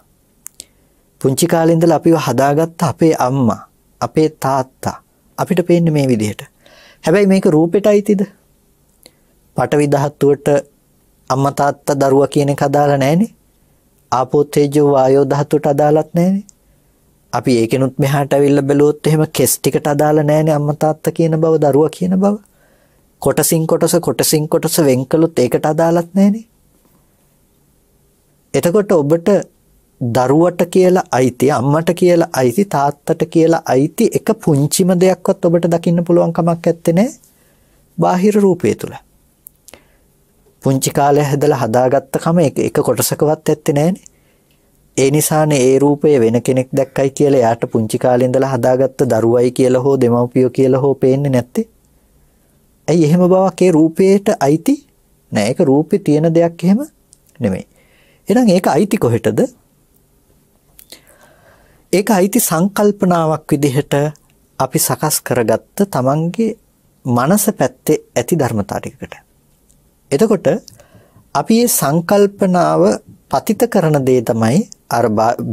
පුංචි කාලේ ඉඳලා අපිව හදාගත්ත අපේ අම්මා, අපේ තාත්තා අපිට පේන්නේ මේ විදිහට. හැබැයි මේක රූපෙට අයිතිද? පටවි ධාතුවට අම්මා තාත්තා දරුවා කියන එක අදාළ නැහැනේ. ආපෝ තේජෝ වායෝ ධාතුවට අදාළත් නැහැනේ. අපි ඒකෙනුත් මෙහාට ඇවිල්ලා බැලුවොත් එහෙම කෙස් ටිකට අදාළ නැහැනේ අම්මා තාත්තා කියන බව දරුවා කියන බව. කොටසින් කොටස කොටසින් කොටස වෙන් කළොත් ඒකට අදාළත් නැහැනේ. එතකොට ඔබට දරුවට කියලා අයිති අම්මට කියලා අයිති තාත්තට කියලා අයිති එක පුංචිම දෙයක්වත් ඔබට දකින්න පුළුවන් කමක් නැත්තේ නේ. බාහිර රූපය තුල. පුංචි කාලේ හැදලා හදාගත්ත කම එක කොටසකවත් ඇත්තේ නැහැනේ. ඒ නිසානේ ඒ රූපය වෙන කෙනෙක් දැක්කයි කියලා එයාට පුංචි කාලේ ඉඳලා හදාගත්ත දරුවයි කියලා හෝ දෙමව්පියෝ කියලා හෝ පේන්නේ නැත්තේ. ඇයි එහෙම බවක් ඒ රූපයට අයිති? නෑ ඒක රූපේ තියෙන දෙයක් එහෙම නෙමෙයි. එහෙනම් ඒක අයිති කොහෙටද? ඒක අයිති සංකල්පනාවක් විදිහට අපි සකස් කරගත්ත Tamange මනස පැත්තේ ඇති ධර්මතාව ටිකකට. එතකොට අපි මේ සංකල්පනාව පතිත කරන දේ තමයි අර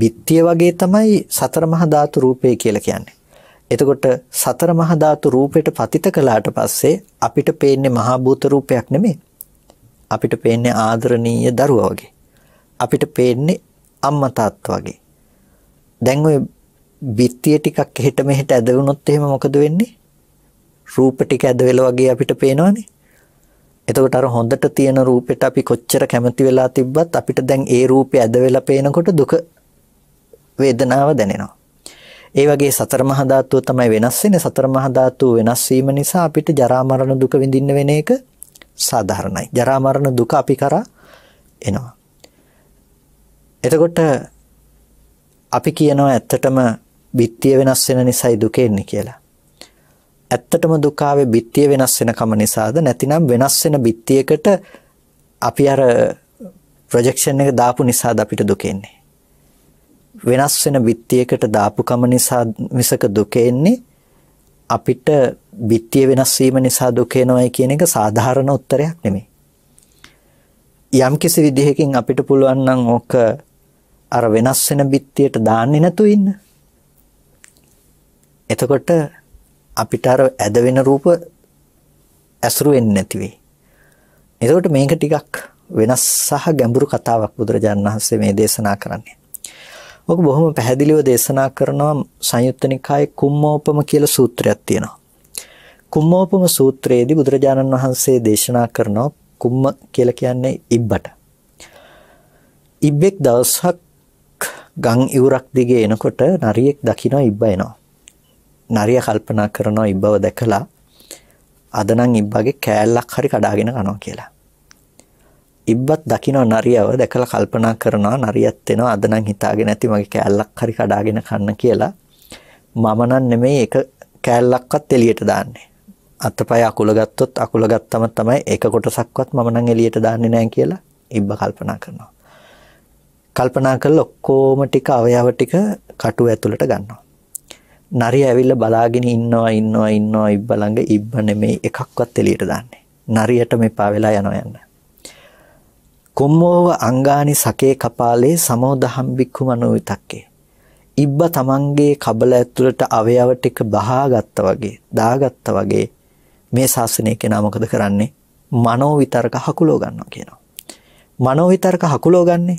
බිත්තිය වගේ තමයි සතර මහා ධාතු රූපය කියලා කියන්නේ. එතකොට සතර මහා ධාතු රූපයට පතිත කළාට පස්සේ අපිට පේන්නේ මහා භූත රූපයක් නෙමෙයි. අපිට පේන්නේ ආදරණීය දරුවා වගේ. අපිට පේන්නේ අම්මා තාත්තා වගේ. දැන් ওই බිත්තිය ටිකක් එහෙට මෙහෙට ඇද වුණොත් එහෙම මොකද වෙන්නේ? රූප ටික ඇද වෙලා වගේ අපිට පේනවනේ. එතකොට අර හොඳට තියෙන රූපෙට අපි කොච්චර කැමති වෙලා තිබ්බත් අපිට දැන් ඒ රූපය ඇද වෙලා පේනකොට දුක වේදනාව දැනෙනවා. ඒ වගේ සතර මහා ධාතුව තමයි වෙනස් වෙන්නේ. සතර මහා ධාතුව වෙනස් වීම නිසා අපිට ජරා මරණ දුක විඳින්න වෙන එක සාධාරණයි. ජරා මරණ දුක අපි කරා එනවා. එතකොට අපි කියනවා ඇත්තටම බිත්තිය වෙනස් වෙන නිසායි දුක එන්නේ කියලා. ඇත්තටම දුකාවේ බිත්තිය වෙනස් වෙනකම නිසාද නැතිනම් වෙනස් වෙන බිත්තියකට අපි අර ප්‍රොජෙක්ෂන් එක දාපු නිසාද අපිට දුක එන්නේ වෙනස් වෙන බිත්තියකට දාපු කම නිසා මිසක දුක එන්නේ අපිට බිත්තිය වෙනස් වීම නිසා දුක එනවයි කියන එක සාධාරණ උත්තරයක් නෙමෙයි යම් කිසි විදිහකින් අපිට පුළුවන් නම් ඕක අර වෙනස් වෙන බිත්තියට දාන්නේ නැතු ඉන්න එතකොට අපිට අර ඇද වෙන රූප ඇසුරු වෙන්නේ නැති වෙයි. එතකොට මේක ටිකක් වෙනස් සහ ගැඹුරු කතාවක් බුදුරජාණන් වහන්සේ මේ දේශනා කරන්නේ. ඔක බොහොම පැහැදිලිව දේශනා කරනවා සංයුත්ත නිකායේ කුම්මෝපම කියලා සූත්‍රයක් තියෙනවා. කුම්මෝපම සූත්‍රයේදී බුදුරජාණන් වහන්සේ දේශනා කරනවා කුම්ම කියලා කියන්නේ ඉබ්බට. ඉබ්බෙක් දවසක් ගම් ඉවුරක් දිගේ එනකොට නරියෙක් දකින්න ඉබ්බ එනවා. නරිය කල්පනා කරනවා ඉබ්බව දැකලා අද නම් ඉබ්බගේ කෑල්ලක් හරි කඩාගෙන කනවා කියලා. ඉබ්බත් දකිනවා නරියව දැකලා කල්පනා කරනවා නරියත් එනවා අද නම් හිතාගෙන ඇති මගේ කෑල්ලක් හරි කඩාගෙන කන්න කියලා. මම නම් නෙමෙයි ඒක කෑල්ලක්වත් එළියට දාන්නේ. අතපය අකුල ගත්තොත් අකුල ගත්තම තමයි ඒක කොටසක්වත් මම නම් එළියට දාන්නේ නැහැ කියලා ඉබ්බ කල්පනා කරනවා. කල්පනා කරලා ඔක්කොම ටික අවයව ටික කටුව ඇතුළට ගන්නවා. නරිය ඇවිල්ලා බලාගෙන ඉන්නවා ඉන්නවා ඉන්නවා ඉබ්බ ළඟ ඉබ්බ නෙමෙයි එකක්වත් එළියට දාන්නේ. නරියට මෙපා වෙලා යනවා යන්න. කොම්මෝව අංගානි සකේ කපාලේ සමෝදහම් බික්ඛු මනෝවිතක්කේ. ඉබ්බ තමන්ගේ කබල ඇතුළට අවයව ටික බහාගත්තා වගේ, දාගත්තා වගේ මේ ශාසනය කෙනා මොකද කරන්නේ? මනෝවිතරක හකුලෝ ගන්නවා කියනවා. මනෝවිතරක හකුලෝ ගන්නේ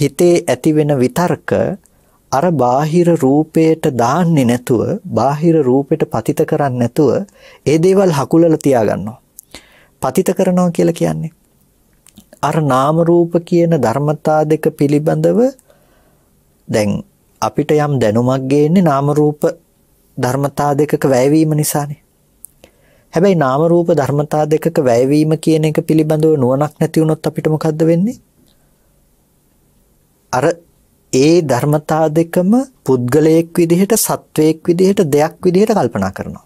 හිතේ ඇති වෙන විතර්ක අර බාහිර රූපයට දාන්නේ නැතුව බාහිර රූපෙට පතිත කරන්නේ නැතුව ඒ දේවල් හකුලලා තියාගන්නවා. පතිත කරනවා කියලා කියන්නේ අර නාම රූප කියන ධර්මතා දෙක පිළිබඳව දැන් අපිට යම් දැනුමක් ගේන්නේ නාම රූප ධර්මතා දෙකක වැයවීම නිසානේ. හැබැයි නාම රූප ධර්මතා දෙකක වැයවීම කියන එක පිළිබඳව නුවණක් නැති වුණොත් අපිට මොකද්ද වෙන්නේ? අර ඒ ධර්මතා දෙකම පුද්ගලයෙක් විදිහට සත්වයෙක් විදිහට දෙයක් විදිහට කල්පනා කරනවා.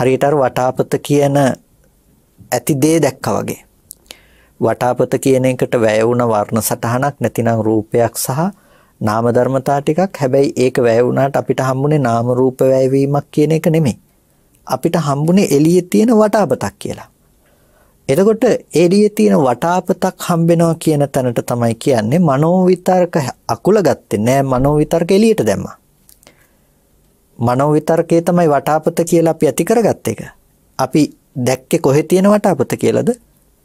හරියට අර වටාපත කියන ඇති දේ දැක්කා වගේ. වටාපත කියන එකට වැය වුණ වර්ණ සටහනක් නැතිනම් රූපයක් සහ නාම ධර්මතා ටිකක් හැබැයි ඒක වැය වුණාට අපිට හම්බුනේ නාම රූප වැයවීමක් කියන එක නෙමෙයි. අපිට හම්බුනේ එළියේ තියෙන වටාපතක් කියලා. එතකොට ඒඩියේ තියෙන වටාපතක් හම්බෙනවා කියන තැනට තමයි කියන්නේ මනෝවිතර්ක අකුල ගත්තේ නෑ මනෝවිතර්ක එළියට දැම්මා. මනෝවිතර්කයේ තමයි වටාපත කියලා අපි ඇති කරගත්ත එක. අපි දැක්කේ කොහෙ තියෙන වටාපත කියලාද?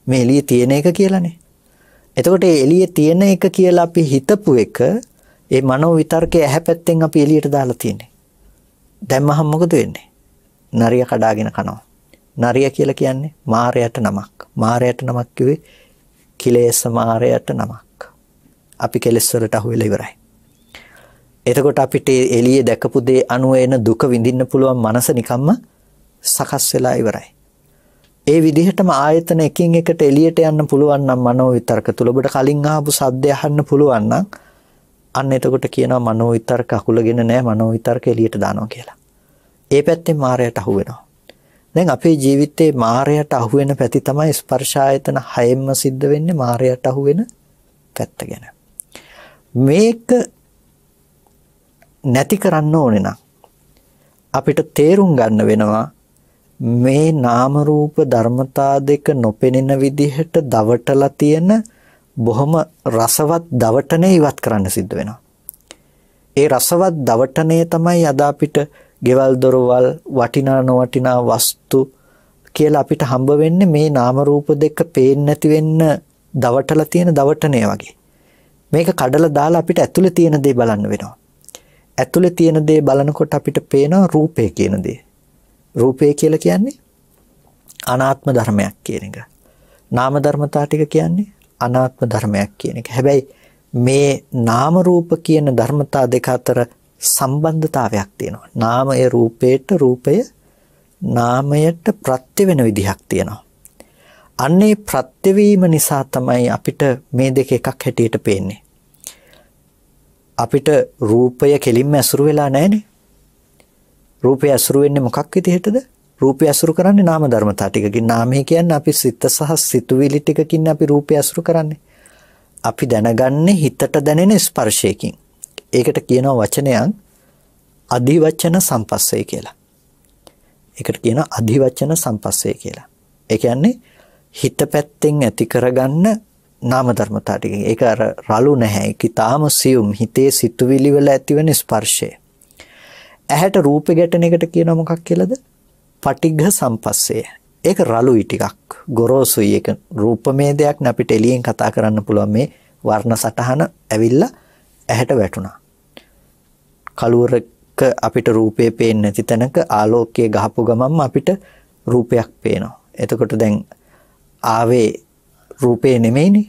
මේ එළියේ තියෙන එක කියලානේ. එතකොට ඒ එළියේ තියෙන එක කියලා අපි හිතපු එක ඒ මනෝවිතර්කයේ ඇහැ පැත්තෙන් අපි එළියට දාලා තියෙන්නේ. දැම්මහම මොකද වෙන්නේ? නරිය කඩාගෙන කනවා. නරිය කියලා කියන්නේ මාරයට නමක්. මාරයට නමක් කිව්වේ කිලේශ මාරයට නමක්. අපි කෙලෙස් වලට අහු වෙලා ඉවරයි. එතකොට අපිට එළියේ දැකපු දේ අනුව එන දුක විඳින්න පුළුවන් මනස නිකම්ම සකස් වෙලා ඉවරයි. ඒ විදිහටම ආයතන එකින් එකට එළියට යන්න පුළුවන් නම් මනෝ විතරක තුල ඔබට කලින් ආපු සද්ද අහන්න පුළුවන් නම් අන්න එතකොට කියනවා මනෝ විතරක අකුලගෙන නෑ මනෝ විතරක එළියට දානවා කියලා. ඒ පැත්තෙන් මායයට අහු වෙනවා. දැන් අපේ ජීවිතේ මායයට අහු වෙන පැති තමයි ස්පර්ශ ආයතන හයෙන්ම සිද්ධ වෙන්නේ මායයට අහු වෙන පැත්ත ගැන. මේක නැති කරන්න ඕනේ නම් අපිට තේරුම් ගන්න වෙනවා මේ නාම රූප ධර්මතා දෙක නොපෙනෙන විදිහට දවටලා තියෙන බොහොම රසවත් දවටනේ ඉවත් කරන්න සිද්ධ වෙනවා. ඒ රසවත් දවටනේ තමයි අද අපිට ගෙවල් දොරවල් වටිනා නොවටිනා වස්තු කියලා අපිට හම්බ වෙන්නේ මේ නාම රූප දෙක පේන්නේ නැති වෙන්න දවටලා තියෙන දවටනේ වගේ. මේක කඩලා දාලා අපිට ඇතුලේ තියෙන දේ බලන්න වෙනවා. ඇතුලේ තියෙන දේ බලනකොට අපිට පේනවා රූපය කියන දේ. රූපය කියලා කියන්නේ අනාත්ම ධර්මයක් කියන එක. නාම ධර්මතා ටික කියන්නේ අනාත්ම ධර්මයක් කියන එක. හැබැයි මේ නාම රූප කියන ධර්මතා දෙක අතර සම්බන්ධතාවයක් තියෙනවා. නාමය රූපයට රූපය නාමයට ප්‍රත්‍ය වෙන විදිහක් තියෙනවා. අන්නේ ප්‍රත්‍යවීම නිසා තමයි අපිට මේ දෙක එකක් හැටියට පේන්නේ. අපිට රූපය කෙලින්ම ඇසුරු වෙලා නැහැනේ. රූපය ඇසුරු වෙන්නේ මොකක් විදිහටද? රූපය ඇසුරු කරන්නේ නාම ධර්මතා ටිකකින්. නාමය කියන්නේ අපි සිත සහ සිතුවිලි ටිකකින් අපි රූපය ඇසුරු කරන්නේ. අපි දැනගන්නේ හිතට දැනෙන ස්පර්ශයකින්. ඒකට කියනවා වචනයන් අධිවචන සම්පස්සය කියලා. ඒකට කියනවා අධිවචන සම්පස්සය කියලා. ඒ කියන්නේ හිත පැත්තෙන් ඇති කරගන්න නාම ධර්මතා ටික. ඒක අර රළු නැහැ. ඒක ඊටාම සියුම් හිතේ සිතුවිලි වල ඇතිවෙන ස්පර්ශය. ඇහැට රූප ගැටෙන එකට කියනවා මොකක් කියලාද? පටිඝ සම්පස්සය. ඒක රළුයි ටිකක්. ගොරෝසුයි ඒක රූපමය දෙයක් නේ අපිට එළියෙන් කතා කරන්න පුළුවන් මේ වර්ණ සටහන ඇවිල්ලා ඇහැට වැටුණා. කළුවරක අපිට රූපය පේන්නේ නැති තැනක ආලෝකය ගහපු ගමන්ම අපිට රූපයක් පේනවා. එතකොට දැන් ආවේ රූපේ නෙමෙයිනේ.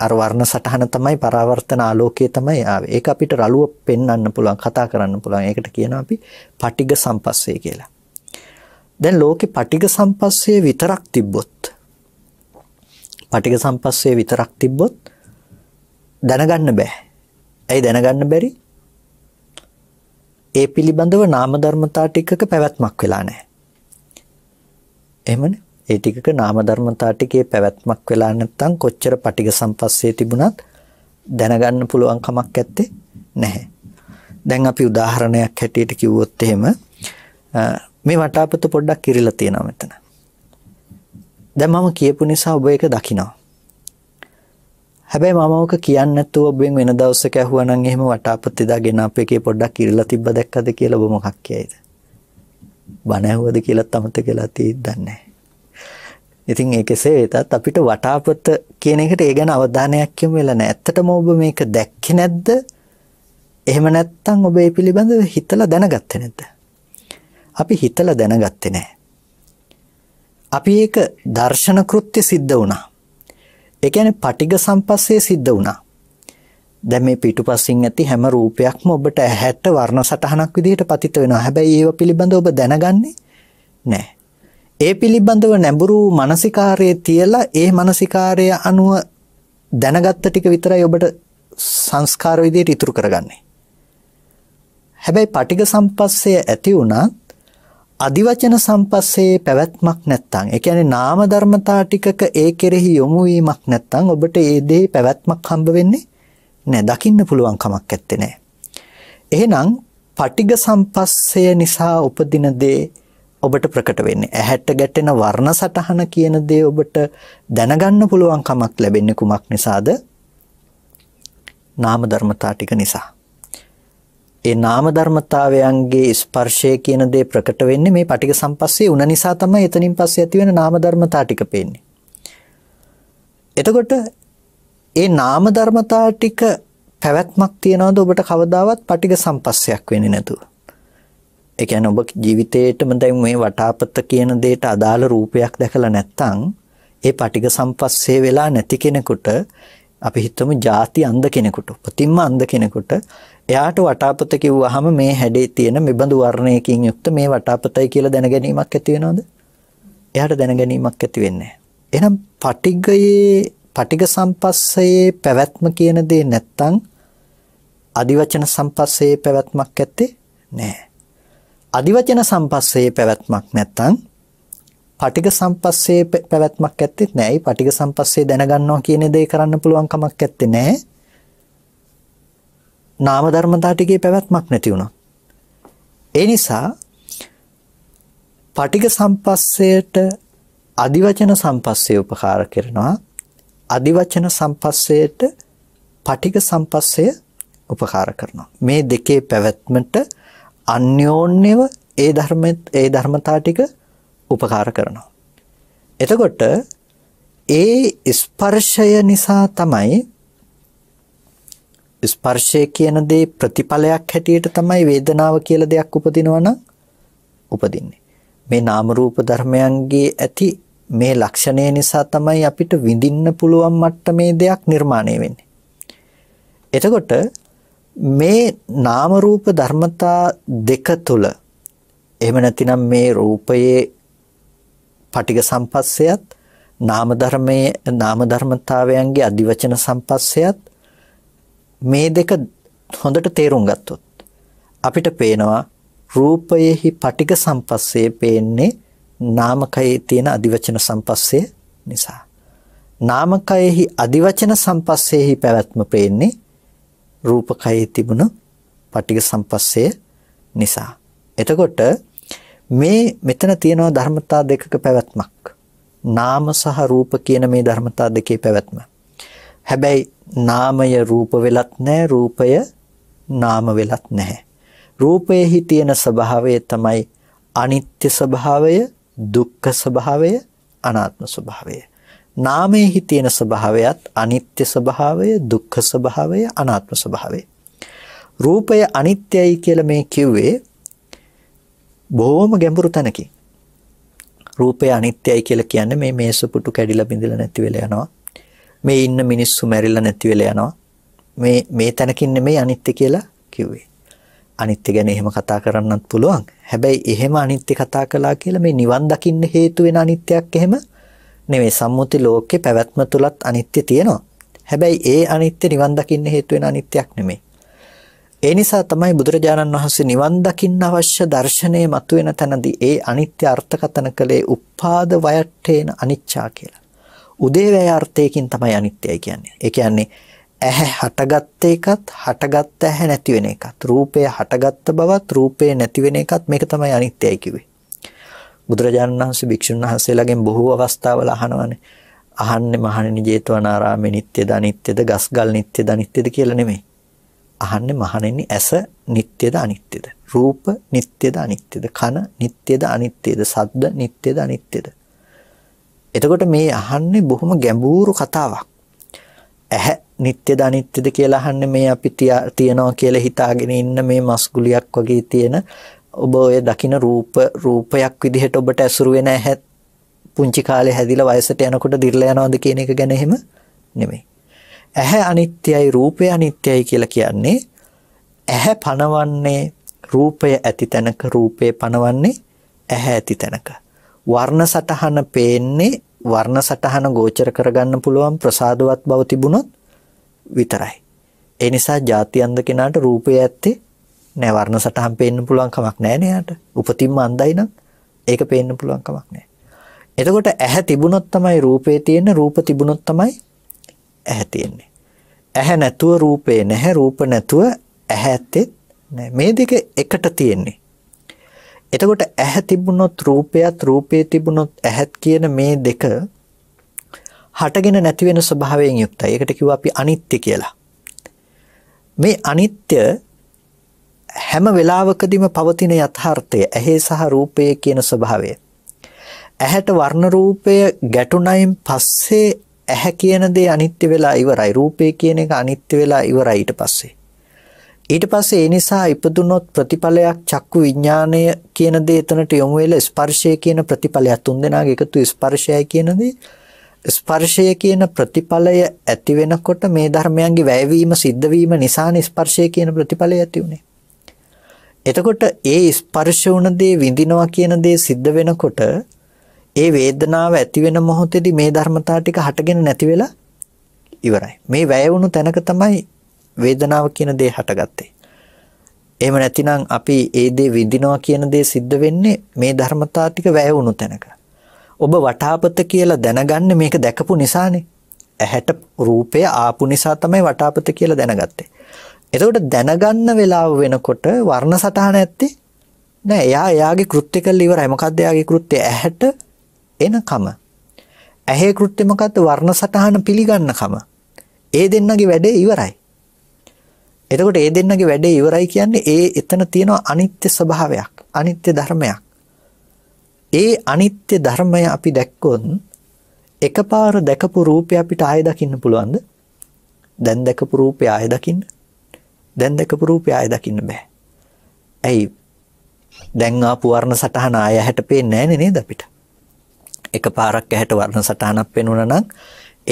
අර වර්ණ සටහන තමයි පරාවර්තන ආලෝකය තමයි ආවේ. ඒක අපිට රළුව පෙන්වන්න පුළුවන්, කතා කරන්න පුළුවන්. ඒකට කියනවා අපි පටිඝ සම්පස්සේ කියලා. දැන් ලෝකේ පටිඝ සම්පස්සේ විතරක් තිබ්බොත් පටික සම්පස්සේ විතරක් තිබ්බොත් දැනගන්න බෑ. ඇයි දැනගන්න බැරි? ඒ පිළිබඳව නාම ධර්මතා ටිකක පැවැත්මක් වෙලා නැහැ. එහෙමනේ. ඒ ටිකක නාම ධර්මතා ටිකේ පැවැත්මක් වෙලා නැත්නම් කොච්චර පටිග සම්පස්සේ තිබුණත් දැනගන්න පුළුවන් කමක් ඇත්තේ නැහැ. දැන් අපි උදාහරණයක් හැටියට කිව්වොත් එහෙම මේ වටාපත පොඩ්ඩක් කිරිලා තියෙනවා මෙතන. දැන් මම කියපු නිසා ඔබ ඒක දකිනවා. හැබැයි මම ඕක කියන්නේ නැතුව ඔබෙන් වෙන දවසක ඇහුවා නම් එහෙම වටාපත් එදා ගෙන අපේ කේ පොඩ්ඩක් ඉරලා තිබ්බ දැක්කද කියලා ඔබ මොකක් කියයිද? බණ ඇහුවද කියලා තමත කියලා තියෙන්නේ ඉතින් ඒ කෙසේ වෙතත් අපිට වටාපත කියන එකට ඒ ගැන අවධානයක් යොමු වෙලා නැහැ. ඇත්තටම ඔබ මේක දැක්කේ නැද්ද? එහෙම නැත්නම් ඔබ ඒ පිළිබඳව හිතලා දැනගත්තේ නැද්ද? අපි හිතලා දැනගත්තේ නැහැ. අපි ඒක දර්ශන කෘත්‍ය සිද්ධ වුණා. ඒ කියන්නේ පටිඝ සම්පස්සේ සිද්ධ වුණා. දැන් මේ පිටුපසින් ඇති හැම රූපයක්ම ඔබට ඇහැට වර්ණ සටහනක් විදිහට පතිත වෙනවා. හැබැයි ඒව පිළිබඳව ඔබ දැනගන්නේ නැහැ. ඒ පිළිබඳව නැඹුරු මානසිකාරයේ තියලා ඒ මානසිකාරය අනුව දැනගත්ත ටික විතරයි ඔබට සංස්කාර විදිහට ඉතුරු කරගන්නේ. හැබැයි පටිඝ සම්පස්සේ ඇති වුණා අදිවචන සම්පස්සේ පැවැත්මක් නැත්තම් ඒ කියන්නේ නාම ධර්මතා ටිකක ඒ කෙරෙහි යොමු වීමක් නැත්තම් ඔබට ඒ දෙහි පැවැත්මක් හම්බ වෙන්නේ නැහැ දකින්න පුළුවන් කමක් නැත්තේ නෑ එහෙනම් පටිග සම්පස්සය නිසා උපදින දේ ඔබට ප්‍රකට වෙන්නේ ඇහැට ගැටෙන වර්ණ සටහන කියන දේ ඔබට දැනගන්න පුළුවන් කමක් ලැබෙන්නේ කුමක් නිසාද නාම ධර්මතා ටික නිසා ඒ නාම ධර්මතාවයන්ගේ ස්පර්ශය කියන දේ ප්‍රකට වෙන්නේ මේ පටික සම්පස්සේ උන නිසා තමයි එතනින් පස්සේ ඇති වෙන නාම ධර්මතා ටික පේන්නේ. එතකොට ඒ නාම ධර්මතා ටික පැවැත්මක් තියනවාද ඔබට කවදාවත් පටික සම්පස්සයක් වෙන්නේ නැතුව. ඒ කියන්නේ ඔබ ජීවිතේටම දැන් මේ වටාපත කියන දෙයට අදාළ රූපයක් දැකලා නැත්නම් ඒ පටික සම්පස්සේ වෙලා නැති කෙනෙකුට අපි හිතමු ಜಾති අන්ධ කෙනෙකුට උපතින්ම අන්ධ කෙනෙකුට එයාට වටාපත කිව්වහම මේ හැඩේ තියෙන මෙබඳු වර්ණයකින් යුක්ත මේ වටාපතයි කියලා දැනගැනීමක් ඇති වෙනවද? එයාට දැනගැනීමක් ඇති වෙන්නේ එහෙනම් පටිගයේ පටිග සම්පස්සයේ පැවැත්ම කියන දේ නැත්තම් අදිවචන සම්පස්සයේ පැවැත්මක් ඇත්තේ නැහැ. අදිවචන සම්පස්සයේ පැවැත්මක් නැත්තම් පටික සම්පස්සේ පැවැත්මක් ඇත්තෙත් නෑ. ඒ පටික සම්පස්සේ දැනගන්නවා කියන දේ කරන්න පුළුවන් කමක් ඇත්තේ නෑ. නාම ධර්මතා ටිකේ පැවැත්මක් නැති වුණා. ඒ නිසා පටික සම්පස්සයට අදිවචන සම්පස්සය උපකාර කරනවා. අදිවචන සම්පස්සයට පටික සම්පස්සය උපකාර කරනවා. මේ දෙකේ පැවැත්මට අන්‍යෝන්‍යව ඒ ධර්ම ඒ ධර්මතා ටික උපකාර කරනවා. එතකොට ඒ ස්පර්ශය නිසා තමයි ස්පර්ශය කියන දේ ප්‍රතිඵලයක් හැටියට තමයි වේදනාව කියලා දෙයක් උපදිනවනම් උපදින්නේ. මේ නාම රූප ධර්මයන්ගේ ඇති මේ ලක්ෂණය නිසා තමයි අපිට විඳින්න පුළුවන් මට්ටමේ දෙයක් නිර්මාණය වෙන්නේ. එතකොට මේ නාම රූප ධර්මතා දෙක තුල එහෙම නැතිනම් මේ රූපයේ පටික සම්පස්සයත් නාම ධර්මයේ නාම ධර්මතාවයන්ගේ අදිවචන සම්පස්සයත් මේ දෙක හොඳට තේරුම් ගත්තොත් අපිට පේනවා රූපයෙහි පටික සම්පස්සේ පේන්නේ නාමකයේ තියෙන අදිවචන සම්පස්සේ නිසා. නාමකයෙහි අදිවචන සම්පස්සේහි පැවැත්ම පේන්නේ රූපකයේ තිබුණු පටික සම්පස්සේ නිසා. එතකොට මේ මෙතන තියෙනවා ධර්මතා දෙකක පැවැත්මක්. නාම සහ රූප කියන මේ ධර්මතා දෙකේ පැවැත්ම. හැබැයි නාමය රූප වෙලත් නැහැ රූපය නාම වෙලත් නැහැ. රූපයෙහි තියෙන ස්වභාවය තමයි අනිත්‍ය ස්වභාවය, දුක්ඛ ස්වභාවය, අනාත්ම ස්වභාවය. නාමයෙහි තියෙන ස්වභාවයත් අනිත්‍ය ස්වභාවය, දුක්ඛ ස්වභාවය, අනාත්ම ස්වභාවය. රූපය අනිත්‍යයි කියලා මේ කිව්වේ බොහොම ගැඹුරු තැනකින්. රූපය අනිත්‍යයි කියලා කියන්නේ මේ මේසපුටු කැඩිලා බිඳිලා නැති වෙලා යනවා. මේ ඉන්න මිනිස්සු මැරිලා නැති වෙලා යනවා. මේ මේ තැනකින් නෙමෙයි අනිත්‍ය කියලා කිව්වේ. අනිත්‍ය ගැන එහෙම කතා කරන්නත් පුළුවන්. හැබැයි එහෙම අනිත්‍ය කතා කළා කියලා මේ නිවන් දකින්න හේතු වෙන අනිත්‍යයක් එහෙම නෙමෙයි. සම්මුති ලෝකේ පැවැත්ම තුලත් අනිත්‍ය තියෙනවා. හැබැයි ඒ අනිත්‍ය නිවන් දකින්න හේතු වෙන අනිත්‍යයක් නෙමෙයි. ඒ නිසා තමයි බුදුරජාණන් වහන්සේ නිවන් දකින්න අවශ්‍ය දර්ශනය මතුවෙන තැනදී ඒ අනිත්‍ය අර්ථකතන කළේ uppāda vayattena anicca කියලා. උදේවැය අර්ථයකින් තමයි අනිත්‍යයි කියන්නේ. ඒ කියන්නේ ඇහැ හටගත්ත එකත් හටගත්ත ඇහැ නැති වෙන එකත් රූපය හටගත්ත බවත් රූපය නැති වෙන එකත් මේක තමයි අනිත්‍යයි කිව්වේ. බුදුරජාණන් වහන්සේ භික්ෂුන් වහන්සේලාගෙන් බොහෝ අවස්ථාවල අහනවානේ. අහන්නේ මහණෙනි ජේතවනාරාමේ නිට්ටයද අනිත්‍යද ගස්ගල් නිට්ටයද අනිත්‍යද කියලා නෙමෙයි. අහන්නේ මහණෙනි ඇස නිට්ටයද අනිත්‍යද රූප නිට්ටයද අනිත්‍යද කන නිට්ටයද අනිත්‍යද සද්ද නිට්ටයද අනිත්‍යද එතකොට මේ අහන්නේ බොහොම ගැඹුරු කතාවක්. ඇහැ නිත්‍යද අනිත්‍යද කියලා අහන්නේ මේ අපි තියනවා කියලා හිතාගෙන ඉන්න මේ මස්ගුලියක් වගේ තියෙන ඔබ ඔය දකින රූප රූපයක් විදිහට ඔබට ඇසුරු වෙන ඇහැ පුංචි කාලේ හැදිලා වයසට යනකොට දිර්ලා යනවාද කියන එක ගැන එහෙම නෙමෙයි. ඇහැ අනිත්‍යයි රූපය අනිත්‍යයි කියලා කියන්නේ ඇහැ පනවන්නේ රූපය ඇති තැනක රූපය පනවන්නේ ඇහැ ඇති තැනක. වර්ණ සටහන පේන්නේ වර්ණ සටහන ගෝචර කරගන්න පුළුවන් ප්‍රසාදවත් බව තිබුණොත් විතරයි. ඒ නිසා ಜಾති අන්ධ කෙනාට රූපය ඇත්තේ නෑ වර්ණ සටහන් පේන්න පුළුවන් කමක් නෑ නේයාට. උපතින්ම අන්ධයි නම් ඒක පේන්න පුළුවන් කමක් නෑ. එතකොට ඇහැ තිබුණොත් තමයි රූපේ තියෙන්නේ රූප තිබුණොත් තමයි ඇහැ තියෙන්නේ. ඇහැ නැතුව රූපේ නැහැ රූප නැතුව ඇහැ ඇත්තේ නෑ. මේ දෙක එකට තියෙන්නේ. එතකොට ඇහැ තිබුණොත් රූපයත් රූපේ තිබුණොත් ඇහත් කියන මේ දෙක හටගෙන නැති වෙන ස්වභාවයෙන් යුක්තයි. ඒකට කිව්වා අපි අනිත්‍ය කියලා. මේ අනිත්‍ය හැම වෙලාවකදීම පවතින යථාර්ථය ඇහි සහ රූපයේ කියන ස්වභාවය. ඇහැට වර්ණ රූපය ගැටුණයින් පස්සේ ඇහැ කියන දේ අනිත්‍ය වෙලා ඉවරයි. රූපය කියන එක අනිත්‍ය වෙලා ඉවරයි ඊට පස්සේ. ඊට පස්සේ ඒ නිසා ඉපදුනොත් ප්‍රතිඵලයක් චක්කු විඥාණය කියන දේ එතනට යොමු වෙලා ස්පර්ශය කියන ප්‍රතිඵලය තුන්දෙනාගේ එකතු ස්පර්ශයයි කියන දේ ස්පර්ශය කියන ප්‍රතිඵලය ඇති වෙනකොට මේ ධර්මයන්ගේ වැයවීම සිද්ධ වීම නිසානේ ස්පර්ශය කියන ප්‍රතිඵලය ඇති උනේ. එතකොට ඒ ස්පර්ශ වුණ දේ විඳිනවා කියන දේ සිද්ධ වෙනකොට ඒ වේදනාව ඇති වෙන මොහොතේදී මේ ධර්මතාව ටික හටගෙන නැති වෙලා ඉවරයි. මේ වැය වුණු තැනක තමයි වේදනාව කියන දේ හටගත්තේ. එහෙම නැතිනම් අපි ඒ දේ විඳිනවා කියන දේ සිද්ධ වෙන්නේ මේ ධර්මතා ටික වැය වුණු තැනක. ඔබ වටාපත කියලා දැනගන්නේ මේක දැකපු නිසානේ. ඇහැට රූපය ආපු නිසා තමයි වටාපත කියලා දැනගත්තේ. එතකොට දැනගන්න වෙලාව වෙනකොට වර්ණ සටහන ඇත්තේ නෑ. එයා එයාගේ කෘත්‍ය කළ ඉවරයි. මොකද්ද එයාගේ කෘත්‍ය? ඇහැට එනකම. ඇහි කෘත්‍ය මොකද්ද? වර්ණ සටහන පිළිගන්නකම. ඒ දෙන්නගේ වැඩේ ඉවරයි. එතකොට ඒ දෙන්නගේ වැඩේ ඉවරයි කියන්නේ ඒ එතන තියෙන අනිත්‍ය ස්වභාවයක් අනිත්‍ය ධර්මයක් ඒ අනිත්‍ය ධර්මය අපි දැක්කොත් එකපාර දැකපු රූපය අපිට ආයෙ දකින්න පුළුවන්ද දැන් දැකපු රූපය ආයෙ දකින්න දැන් දැකපු රූපය ආයෙ දකින්න බෑ ඇයි දැන් ආපු වර්ණ සටහන ආය ඇහැට පේන්නේ නැහනේ නේද අපිට එකපාරක් ඇහැට වර්ණ සටහනක් පෙනුණා නම්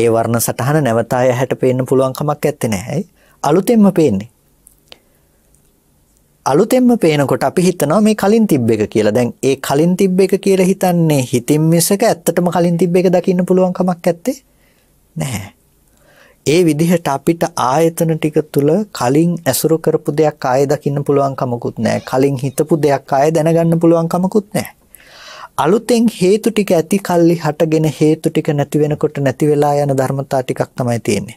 ඒ වර්ණ සටහන නැවත ආය ඇහැට පේන්න පුළුවන් කමක් නැත්තේ නෑ ඇයි අලුතෙන්ම පේන්නේ. අලුතෙන්ම පේනකොට අපි හිතනවා මේ කලින් තිබ්බ එක කියලා. දැන් ඒ කලින් තිබ්බ එක කියලා හිතන්නේ හිතින් මිසක ඇත්තටම කලින් තිබ්බ එක දකින්න පුළුවන් කමක් නැත්තේ නැහැ. ඒ විදිහට අපිට ආයතන ටික තුල කලින් ඇසුරු කරපු දෙයක් ආයෙ දකින්න පුළුවන් කමකුත් නැහැ. කලින් හිතපු දෙයක් ආයෙ දැනගන්න පුළුවන් කමකුත් නැහැ. අලුතෙන් හේතු ටික ඇති කල්ලි හටගෙන හේතු ටික නැති වෙනකොට නැති වෙලා යන ධර්මතා ටිකක් තමයි තියෙන්නේ.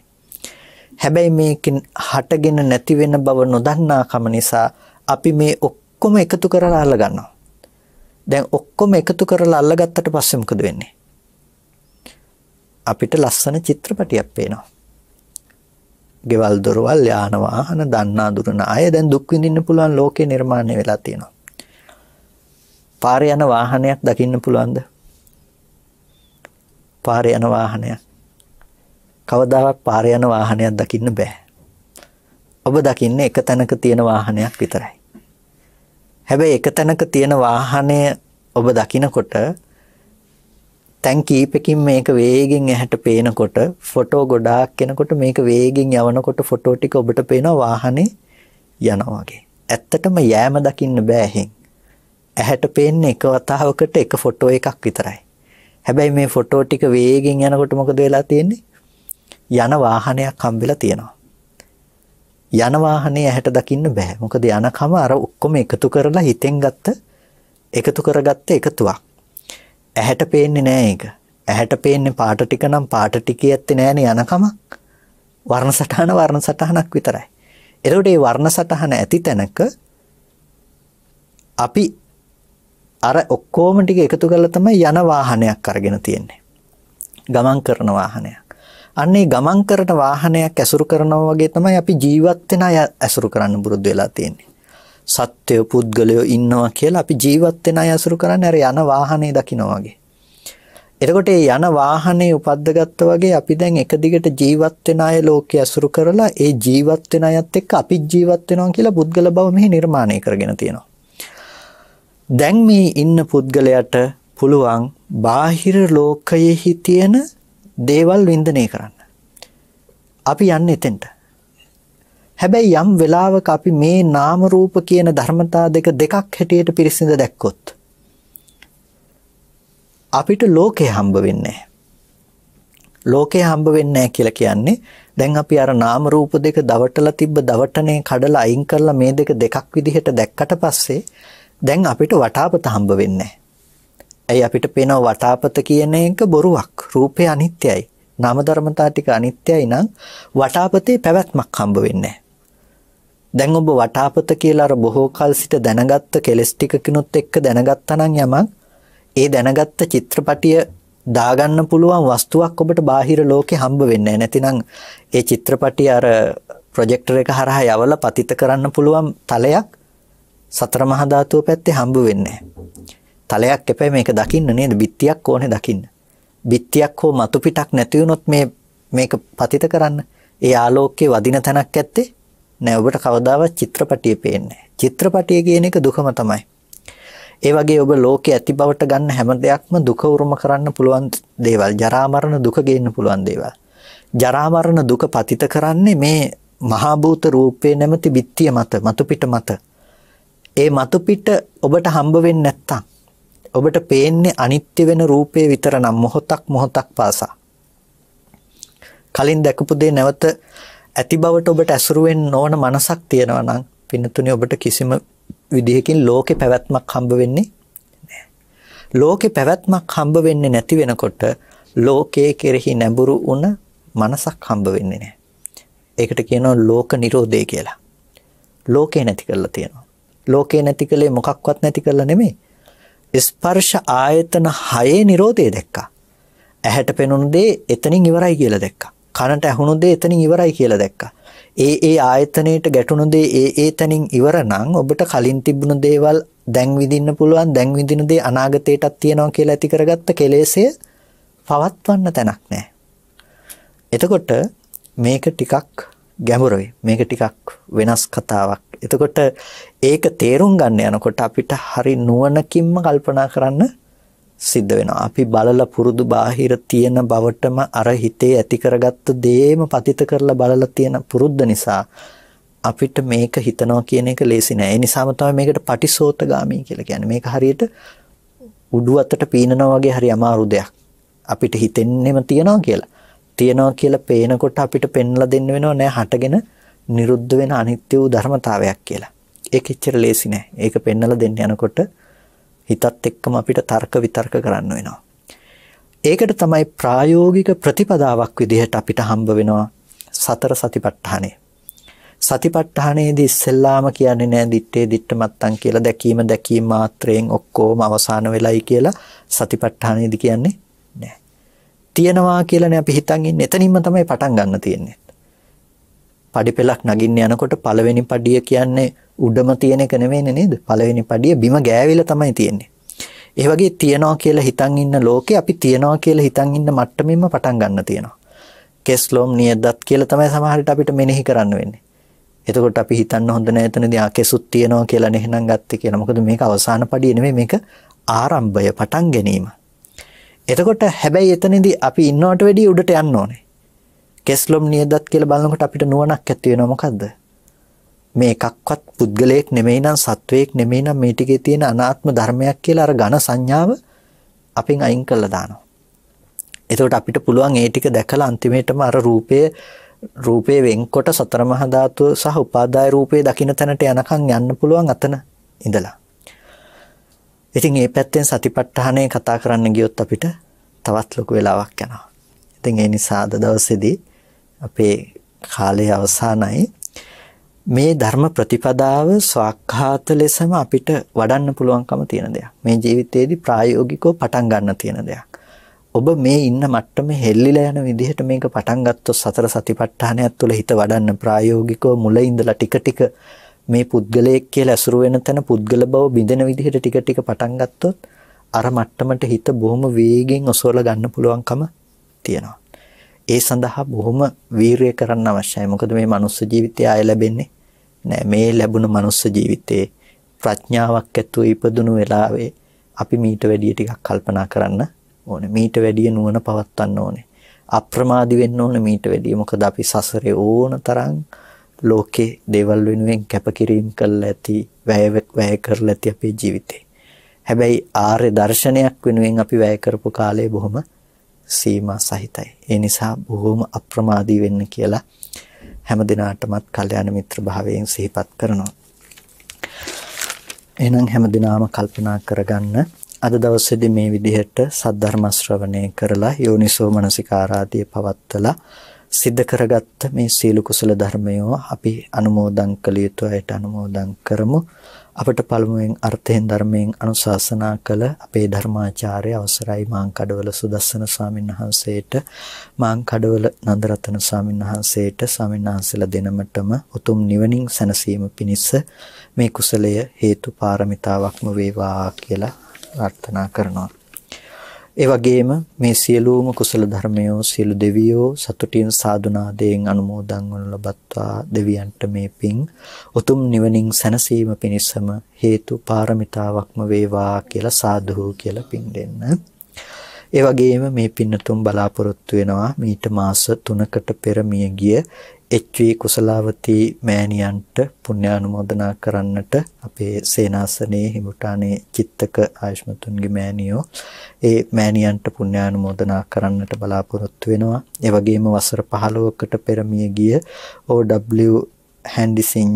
හැබැයි මේකෙන් හටගෙන නැති වෙන බව නොදන්නාකම නිසා අපි මේ ඔක්කොම එකතු කරලා අල්ලගන්නවා. දැන් ඔක්කොම එකතු කරලා අල්ලගත්තට පස්සේ මොකද වෙන්නේ? අපිට ලස්සන චිත්‍රපටියක් පේනවා. ගෙවල් දොරවල් යාන වාහන දන්නා දුරන අය දැන් දුක් විඳින්න පුළුවන් ලෝකේ නිර්මාණය වෙලා තියෙනවා. පාරේ යන වාහනයක් දකින්න පුළුවන්ද? පාරේ යන වාහනයක් කවදාවත් පාර යන වාහනයක් දකින්න බෑ. ඔබ දකින්නේ එක තැනක තියෙන වාහනයක් විතරයි. හැබැයි එක තැනක තියෙන වාහනය ඔබ දකිනකොට තැන් කීපකින් මේක වේගෙන් ඇහැට පේනකොට ෆොටෝ ගොඩාක් කෙනකොට මේක වේගෙන් යවනකොට ෆොටෝ ටික ඔබට පේනවා වාහනේ යනවා වගේ. ඇත්තටම යෑම දකින්න බෑ එහෙන්. ඇහැට පේන්නේ එක වතාවකට එක ෆොටෝ එකක් විතරයි. හැබැයි මේ ෆොටෝ ටික වේගෙන් යනකොට මොකද වෙලා තියෙන්නේ? යන වාහනයක් හම්බෙලා තියෙනවා. යන වාහනේ ඇහැට දකින්න බෑ. මොකද යනකම අර ඔක්කොම එකතු කරලා හිතෙන් ගත්ත එකතු කරගත්ත එකතුවක්. ඇහැට පේන්නේ නෑ ඒක. ඇහැට පේන්නේ පාට ටික නම් පාට ටිකේ ඇත්තේ නෑනේ යනකම. වර්ණ සටහන වර්ණ සටහනක් විතරයි. එතකොට මේ වර්ණ සටහන ඇති තැනක අපි අර ඔක්කොම ටික එකතු කරලා තමයි යන වාහනයක් අරගෙන තියෙන්නේ. ගමන් කරන වාහනයක්. අන්නේ ගමන් කරන වාහනයක් ඇසුරු කරනවා වගේ තමයි අපි ජීවත් වෙන අය ඇසුරු කරන්න පුරුදු වෙලා තියෙන්නේ. සත්වය පුද්ගලයෝ ඉන්නවා කියලා අපි ජීවත් වෙන අය ඇසුරු කරන්නේ අර යන වාහනේ දකිනවා වගේ. එතකොට ඒ යන වාහනේ උපද්දගත්තා වගේ අපි දැන් එක දිගට ජීවත් වෙන අය ලෝකයේ ඇසුරු කරලා ඒ ජීවත් වෙන අයත් එක්ක අපි ජීවත් වෙනවා කියලා පුද්ගල බව මෙහි නිර්මාණය කරගෙන තියෙනවා. දැන් මේ ඉන්න පුද්ගලයාට පුළුවන් බාහිර ලෝකයේ තියෙන දේවල් වින්දනය කරන්න. අපි යන්න එතෙන්ට. හැබැයි යම් වෙලාවක අපි මේ නාම රූප කියන ධර්මතා දෙක දෙකක් හැටියට පිරිසිඳ දැක්කොත් අපිට ලෝකේ හම්බ වෙන්නේ ලෝකේ හම්බ වෙන්නේ කියලා කියන්නේ දැන් අපි අර නාම රූප දෙක දවටලා තිබ්බ දවටනේ කඩලා අයින් කරලා මේ දෙක දෙකක් විදිහට දැක්කට පස්සේ දැන් අපිට වටාපත හම්බ වෙන්නේ ඇයි අපිට පේනවා වටාපත කියන එක බොරුවක්. රූපය අනිත්‍යයි. නාම ධර්මතා ටික අනිත්‍යයි නම් වටාපතේ පැවැත්මක් හම්බ වෙන්නේ දැන් ඔබ වටාපත කියලා අර බොහෝ කල සිට දැනගත්ත කෙලස් ටිකකිනුත් එක්ක දැනගත්තා නම් යමක් ඒ දැනගත්ත චිත්‍රපටිය දාගන්න පුළුවන් වස්තුවක් ඔබට බාහිර ලෝකේ හම්බ වෙන්නේ නැතිනම් ඒ චිත්‍රපටිය අර ප්‍රොජෙක්ටර් එක හරහා යවලා පතිත කරන්න පුළුවන් තලයක් සතර මහා ධාතුව පැත්තේ හම්බ වෙන්නේ නැහැ. තලයක් එපැයි මේක දකින්න නේද? බිත්තියක් ඕනේ දකින්න. බිත්තියක් හෝ මතු පිටක් නැති වුණොත් මේ මේක පතිත කරන්න. ඒ ආලෝකයේ වදින තැනක් ඇත්තේ නෑ. ඔබට කවදාවත් චිත්‍රපටියේ පේන්නේ චිත්‍රපටිය කියන එක දුකම තමයි. ඒ වගේ ඔබ ලෝකයේ ඇති බවට ගන්න හැම දෙයක්ම දුක උරුම කරන්න පුළුවන් දේවල්. ජරා මරණ දුක ගේන්න පුළුවන් දේවල්. ජරා මරණ දුක පතිත කරන්නේ මේ මහා භූත රූපේ නැමැති බිත්තිය මත, මතු පිට මත. ඒ මතු පිට ඔබට හම්බ වෙන්නේ නැත්තම් ඔබට පේන්නේ අනිත්‍ය වෙන රූපේ විතර නම් මොහොතක් මොහොතක් පාසා. කලින් දැකපු දේ නැවත ඇති බවට ඔබට ඇසුරු වෙන්න ඕන මනසක් තියෙනවා නම් පින්නතුනේ ඔබට කිසිම විදිහකින් ලෝකේ පැවැත්මක් හම්බ වෙන්නේ නැහැ. ලෝකේ පැවැත්මක් හම්බ වෙන්නේ නැති වෙනකොට ලෝකයේ කෙරෙහි නැඹුරු වුණ මනසක් හම්බ වෙන්නේ නැහැ. ඒකට කියනවා ලෝක නිරෝධය කියලා. ලෝකේ නැති කරලා තියෙනවා. ලෝකේ නැති කලේ මොකක්වත් නැති කරලා නෙමෙයි. ස්පර්ශ ආයතන හයේ නිරෝධය දැක්කා. ඇහැට පෙනුණු දේ එතනින් ඉවරයි කියලා දැක්කා. කනට ඇහුණු දේ එතනින් ඉවරයි කියලා දැක්කා. ඒ ඒ ආයතනයට ගැටුණු දේ ඒ ඒ තැනින් ඉවර නම් ඔබට කලින් තිබුණු දේවල් දැන් විඳින්න පුළුවන් දැන් විඳින දේ අනාගතයටත් තියෙනවා කියලා ඇති කරගත්ත කෙලෙසය පවත්වන්න තැනක් නැහැ. එතකොට මේක ටිකක් ගැඹුරුයි. මේක ටිකක් වෙනස් කතාවක්. එතකොට ඒක තේරුම් ගන්න යනකොට අපිට හරි නුවණකින්ම කල්පනා කරන්න සිද්ධ වෙනවා. අපි බලලා පුරුදු බාහිර තියෙන බවටම අර හිතේ ඇති කරගත්ත දේම පතිත කරලා බලලා තියෙන පුරුද්ද නිසා අපිට මේක හිතනවා කියන එක ලේසි නෑ. ඒ නිසාම තමයි මේකට පටිසෝතගාමී කියලා කියන්නේ. මේක හරියට උඩු අතට පීනනවා වගේ හරි අමාරු දෙයක්. අපිට හිතෙන්නෙම තියනවා කියලා. තියනවා කියලා පේනකොට අපිට පෙන්ලා දෙන්න වෙනව නෑ හටගෙන නිරුද්ධ වෙන අනිත්‍ය වූ ධර්මතාවයක් කියලා. ඒක එච්චර ලේසි නෑ. ඒක පෙන්නලා දෙන්න යනකොට හිතත් එක්කම අපිට තර්ක විතර්ක කරන්න වෙනවා. ඒකට තමයි ප්‍රායෝගික ප්‍රතිපදාවක් විදිහට අපිට හම්බ වෙනවා සතර සතිපට්ඨානය. සතිපට්ඨානයේදී ඉස්සෙල්ලාම කියන්නේ නෑ දිත්තේ දිට්ට මත්තන් කියලා දැකීම දැකීම මාත්‍රයෙන් ඔක්කොම අවසාන වෙලයි කියලා සතිපට්ඨානයේදී කියන්නේ නෑ. තියනවා කියලානේ අපි හිතන් ඉන්නේ. එතනින්ම තමයි පටන් ගන්න තියෙන්නේ. පඩි පෙලක් නගින්න යනකොට පළවෙනි පඩිය කියන්නේ උඩම තියෙන එක නෙවෙයිනේ නේද? පළවෙනි පඩිය බිම ගෑවිලා තමයි තියෙන්නේ. ඒ වගේ තියනවා කියලා හිතන් ඉන්න ලෝකේ අපි තියනවා කියලා හිතන් ඉන්න මට්ටමින්ම පටන් ගන්න තියෙනවා. කෙස්ලොම් නියදත් කියලා තමයි සමහරට අපිට මෙනෙහි කරන්න වෙන්නේ. එතකොට අපි හිතන්න හොඳ නැහැ එතනදී ආ කෙසුත් තියනවා කියලා නෙහනම් ගත්තේ කියලා. මොකද මේක අවසාන පඩිය නෙමෙයි මේක ආරම්භය පටන් ගැනීම. එතකොට හැබැයි එතනදී අපි ඉන්නවට වැඩිය උඩට යන්න ඕනේ. කෙස්ලොම් නියදත් කියලා බලනකොට අපිට නුවණක් ඇති වෙනවා මොකද්ද? මේ එකක්වත් පුද්ගලයෙක් නෙමෙයි නම් සත්වයෙක් නෙමෙයි නම් මේ ටිකේ තියෙන අනාත්ම ධර්මයක් කියලා අර ඝන සංඥාව අපෙන් අයින් කරලා දානවා. එතකොට අපිට පුළුවන් ඒ ටික දැකලා අන්තිමේටම අර රූපයේ රූපේ වෙන්කොට සතර මහා ධාතුව සහ උපාදාය රූපේ දකින්න තැනට යනකම් යන්න පුළුවන් අතන ඉඳලා. ඉතින් මේ පැත්තෙන් සතිපට්ඨානය කතා කරන්න ගියොත් අපිට තවත් ලොකු වෙලාවක් යනවා. ඉතින් ඒ නිසා අද දවසේදී අපේ කාලයේ අවසానයි මේ ධර්ම ප්‍රතිපදාව ස්වකහාත ලෙසම අපිට වඩන්න පුළුවන්කම තියෙන දෙයක්. මේ ජීවිතයේදී ප්‍රායෝගිකව පටන් ගන්න තියෙන දෙයක්. ඔබ මේ ඉන්න මට්ටමේ හෙල්ලිලා යන විදිහට මේක පටන් ගත්තොත් සතර සතිපට්ඨානයත් තුළ හිත වඩන්න ප්‍රායෝගිකව මුල ඉඳලා ටික ටික මේ පුද්ගලයෙක් කියලා ඇසුරු වෙන තැන පුද්ගල බව බිඳෙන විදිහට ටික ටික පටන් ගත්තොත් අර මට්ටමට හිත බොහොම වේගෙන් ඔසවලා ගන්න පුළුවන්කම තියෙනවා. ඒ සඳහා බොහොම වීරය කරන්න අවශ්‍යයි. මොකද මේ මනුස්ස ජීවිතය ආය ලැබෙන්නේ නෑ. මේ ලැබුණ මනුස්ස ජීවිතේ ප්‍රඥාවක් ඇතුව ඉපදුණු වෙලාවේ අපි මීට වැඩිය ටිකක් කල්පනා කරන්න ඕනේ. මීට වැඩිය නුවණ පවත්වන්න ඕනේ. අප්‍රමාදී වෙන්න ඕනේ මීට වැඩිය. මොකද අපි සසරේ ඕන තරම් ලෝකේ දේවල් වෙනුවෙන් කැපකිරීම කළා ඇති, වැය වැය කරලා ඇති අපේ ජීවිතේ. හැබැයි ආර්ය දර්ශනයක් වෙනුවෙන් අපි වැය කරපු කාලය බොහොම සීමා සහිතයි. ඒ නිසා බොහොම අප්‍රමාදී වෙන්න කියලා හැම දිනාටමත් කල්යාණ මිත්‍ර භාවයෙන් සිහිපත් කරනවා. එහෙනම් හැම දිනාම කල්පනා කරගන්න අද දවසේදී මේ විදිහට සද්ධර්ම ශ්‍රවණය කරලා යෝනිසෝ මනසිකාරාදී පවත්තලා සිද්ධ කරගත්ත මේ සීල කුසල ධර්මය අපි අනුමෝදන් කළ යුතු අයට අනුමෝදන් කරමු අපට පළමුවෙන් අර්ථයෙන් ධර්මයෙන් අනුශාසනා කළ අපේ ධර්මාචාර්ය අවසරයි මාංකඩවල සුදස්සන ස්වාමීන් වහන්සේට මාංකඩවල නන්දරතන ස්වාමීන් වහන්සේට ස්වාමීන් වහන්සේලා දෙනමටම උතුම් නිවනින් සැනසීම පිණිස මේ කුසලය හේතු පාරමිතාවක්ම වේවා කියලා ප්‍රාර්ථනා කරනවා ඒ වගේම මේ සියලුම කුසල ධර්මයෝ සියලු දෙවියෝ සතුටින් සාදුනාදයෙන් අනුමෝදන් වනු ලබත්වා දෙවියන්ට මේ පිං උතුම් නිවනින් සැනසීම පිණිසම හේතු පාරමිතාවක්ම වේවා කියලා සාදු කියලා පිං දෙන්න. ඒ වගේම මේ පින්නතුන් බලාපොරොත්තු වෙනවා මීට මාස 3කට පෙර මිය ගිය එච්.වී. කුසලාවති මෑණියන්ට පුණ්‍යානුමෝදනා කරන්නට අපේ සේනාසනයේ හිමුටානේ චිත්තක ආයුෂ්මතුන්ගේ මෑණියෝ ඒ මෑණියන්ට පුණ්‍යානුමෝදනා කරන්නට බලාපොරොත්තු වෙනවා. ඒ වගේම වසර 15කට පෙර ගිය OW හැන්ඩිසින්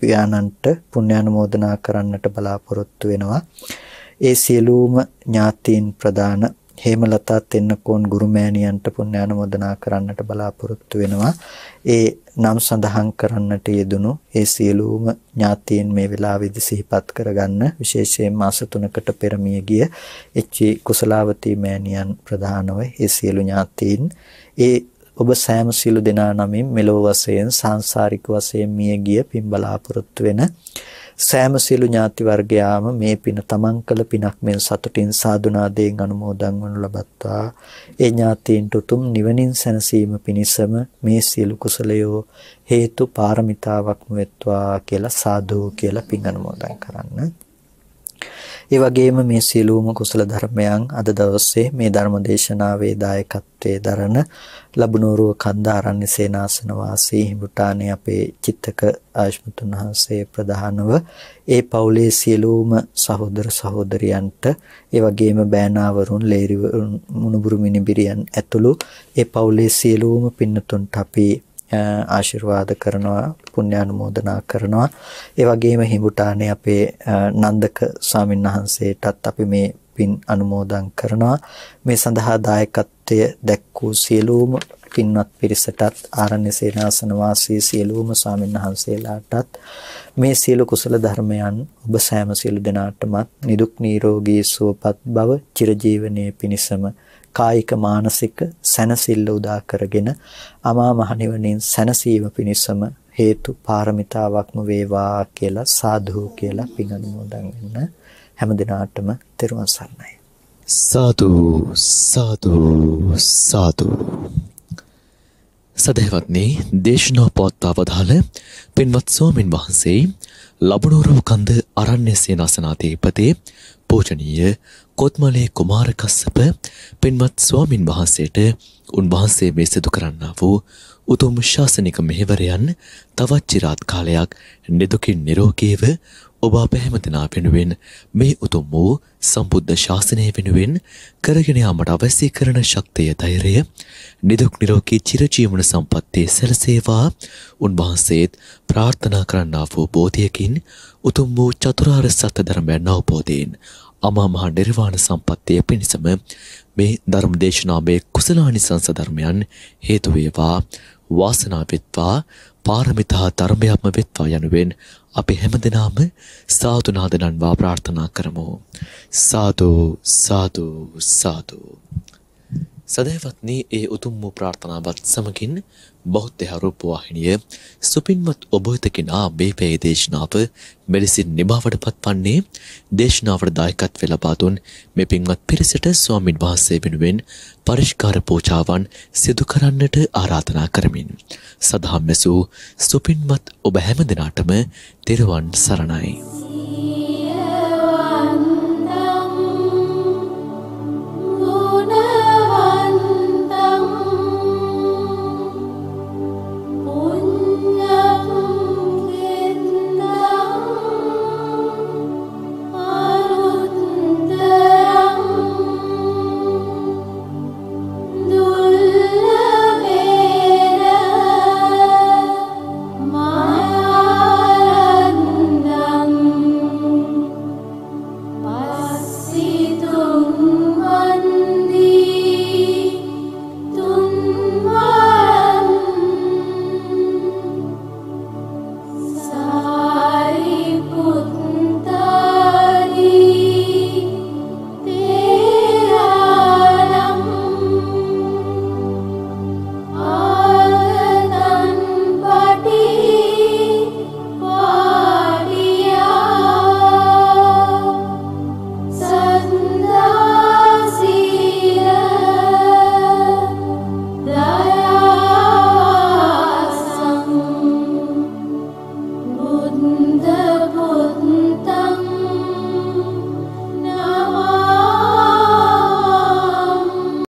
පියාණන්ට පුණ්‍යානුමෝදනා කරන්නට බලාපොරොත්තු වෙනවා. ඒ සියලුම ඥාතීන් ප්‍රදාන හේමලතා තෙන්නකෝන් ගුරුමෑණියන්ට පුණ්‍යානුමෝදනා කරන්නට බලාපොරොත්තු වෙනවා. ඒ නම් සඳහන් කරන්නට යෙදුණු ඒ සියලුම ඥාතීන් මේ වෙලාවේදී සිහිපත් කරගන්න විශේෂයෙන් මාස 3කට පෙර මිය ගිය එච්.ඒ. කුසලාවතී මෑණියන් ප්‍රධානව ඒ සියලු ඥාතීන් ඒ ඔබ සෑම සියලු දෙනා නමින් මෙලොව වශයෙන් සාංශාරික වශයෙන් මිය ගිය පින් බලාපොරොත්තු වෙන සෑම සියලු ඥාති වර්ගයාම මේ පින තමන් කළ පිනක් මෙන් සතුටින් සාදුනාදයෙන් අනුමෝදන් වනු ලබත්තා ඒ ඥාතීන්ට උතුම් නිවනින් සැනසීම පිණිසම මේ සියලු කුසලයෝ හේතු පාරමිතාවක්ම වෙත්වා කියලා සාදු කියලා පින් අනුමෝදන් කරන්න ඒ වගේම මේ සියලුම කුසල ධර්මයන් අද දවසේ මේ ධර්ම දේශනාවේ දායකත්වයේ දරන ලබුනෝරුව කන්ද ආරණ්‍ය සේනාසන වාසී හිඹුටානේ අපේ චිත්තක ආශිමුතුන් වහන්සේ ප්‍රධානව ඒ පවුලේ සියලුම සහෝදර සහෝදරියන්ට ඒ වගේම බෑනාවරුන් ලේරිවරුන් මුණුබුරු මිනිබිරියන් ඇතුළු ඒ පවුලේ සියලුම පින්නතුන්ට අපේ ආශිර්වාද කරනවා පුණ්‍යානුමෝදනා කරනවා ඒ වගේම හිඹුටානේ අපේ නන්දක ස්වාමීන් වහන්සේටත් අපි මේ පින් අනුමෝදන් කරනවා මේ සඳහා දායකත්වය දැක්වූ සියලුම පින්වත් පිරිසටත් ආරණ්‍ය සේනාසන වාසී සියලුම ස්වාමින්වහන්සේලාටත් මේ සියලු කුසල ධර්මයන් ඔබ සෑම සියලු දෙනාටමත් නිදුක් නිරෝගී සුවපත් බව චිරජීවනයේ පිණසම කායික මානසික සැනසෙල්ල උදා කරගෙන අමා මහ නිවනින් සැනසීම පිණිසම හේතු පාරමිතාවක්ම වේවා කියලා සාදු කියලා පින් අනුමෝදන් වෙන්න හැම දිනාටම තෙරුවන් සරණයි සාදු සාදු සාදු සදහවත්නි දේශනා පවත්තාවදාළ පින්වත් ස්වාමින් වහන්සේ ලබනෝරුව කන්ද අරණ්‍ය සේනාසනාධිපති පූජනීය කොත්මලේ කුමාරකස්සප පෙන්වත් ස්වාමින් වහන්සේට උන්වහන්සේ මේ සිදු කරන්නා වූ උතුම් ශාසනික මෙහෙවරයන් තවත් চিරාත් කාලයක් නිදුකින් නිරෝගීව ඔබ අප හැමදෙනා වෙනුවෙන් මේ උතුම් වූ සම්බුද්ධ ශාසනය වෙනුවෙන් කරගෙන යාමට අවශ්‍ය කරන ශක්තිය ධෛර්යය නිදුක් නිරෝගී චිරජීවන සම්පත්තිය සැලසේවා උන්වහන්සේත් ප්‍රාර්ථනා කරන්නා වූ බෝධියකින් උතුම් වූ චතුරාර්ය සත්‍ය ධර්මයන් අවබෝධයෙන් අමාමහා නිර්වාණ සම්පත්තිය පිණිසම මේ ධර්ම දේශනාවේ කුසලානිසංස ධර්මයන් හේතු වේවා වාසනාව වෙත්වා පාරමිතා ධර්මයක්ම වෙත්වා යනුවෙන් අපි හැමදෙනාම සාදු නාදනන්වා ප්‍රාර්ථනා කරමු සාදු සාදු සාදු සදහවත්නේ ඒ උතුම් වූ ප්‍රාර්ථනාවත් සමගින් බෞද්ධ රූපවාහිනිය සුපින්වත් ඔබ වෙතකිනා මේ පේ දේශනාව මෙලෙසින් නිභාවට පත්වන්නේ දේශනාවට දායකත්වය ලබා දුන් මේ පින්වත් පිරිසට ස්වාමින් වහන්සේ වෙනුවෙන් පරිස්කාර පූජාවන් සිදු කරන්නට ආරාධනා කරමින් සදහම් ඇසූ සුපින්වත් ඔබ හැම දිනාටම තෙරුවන් සරණයි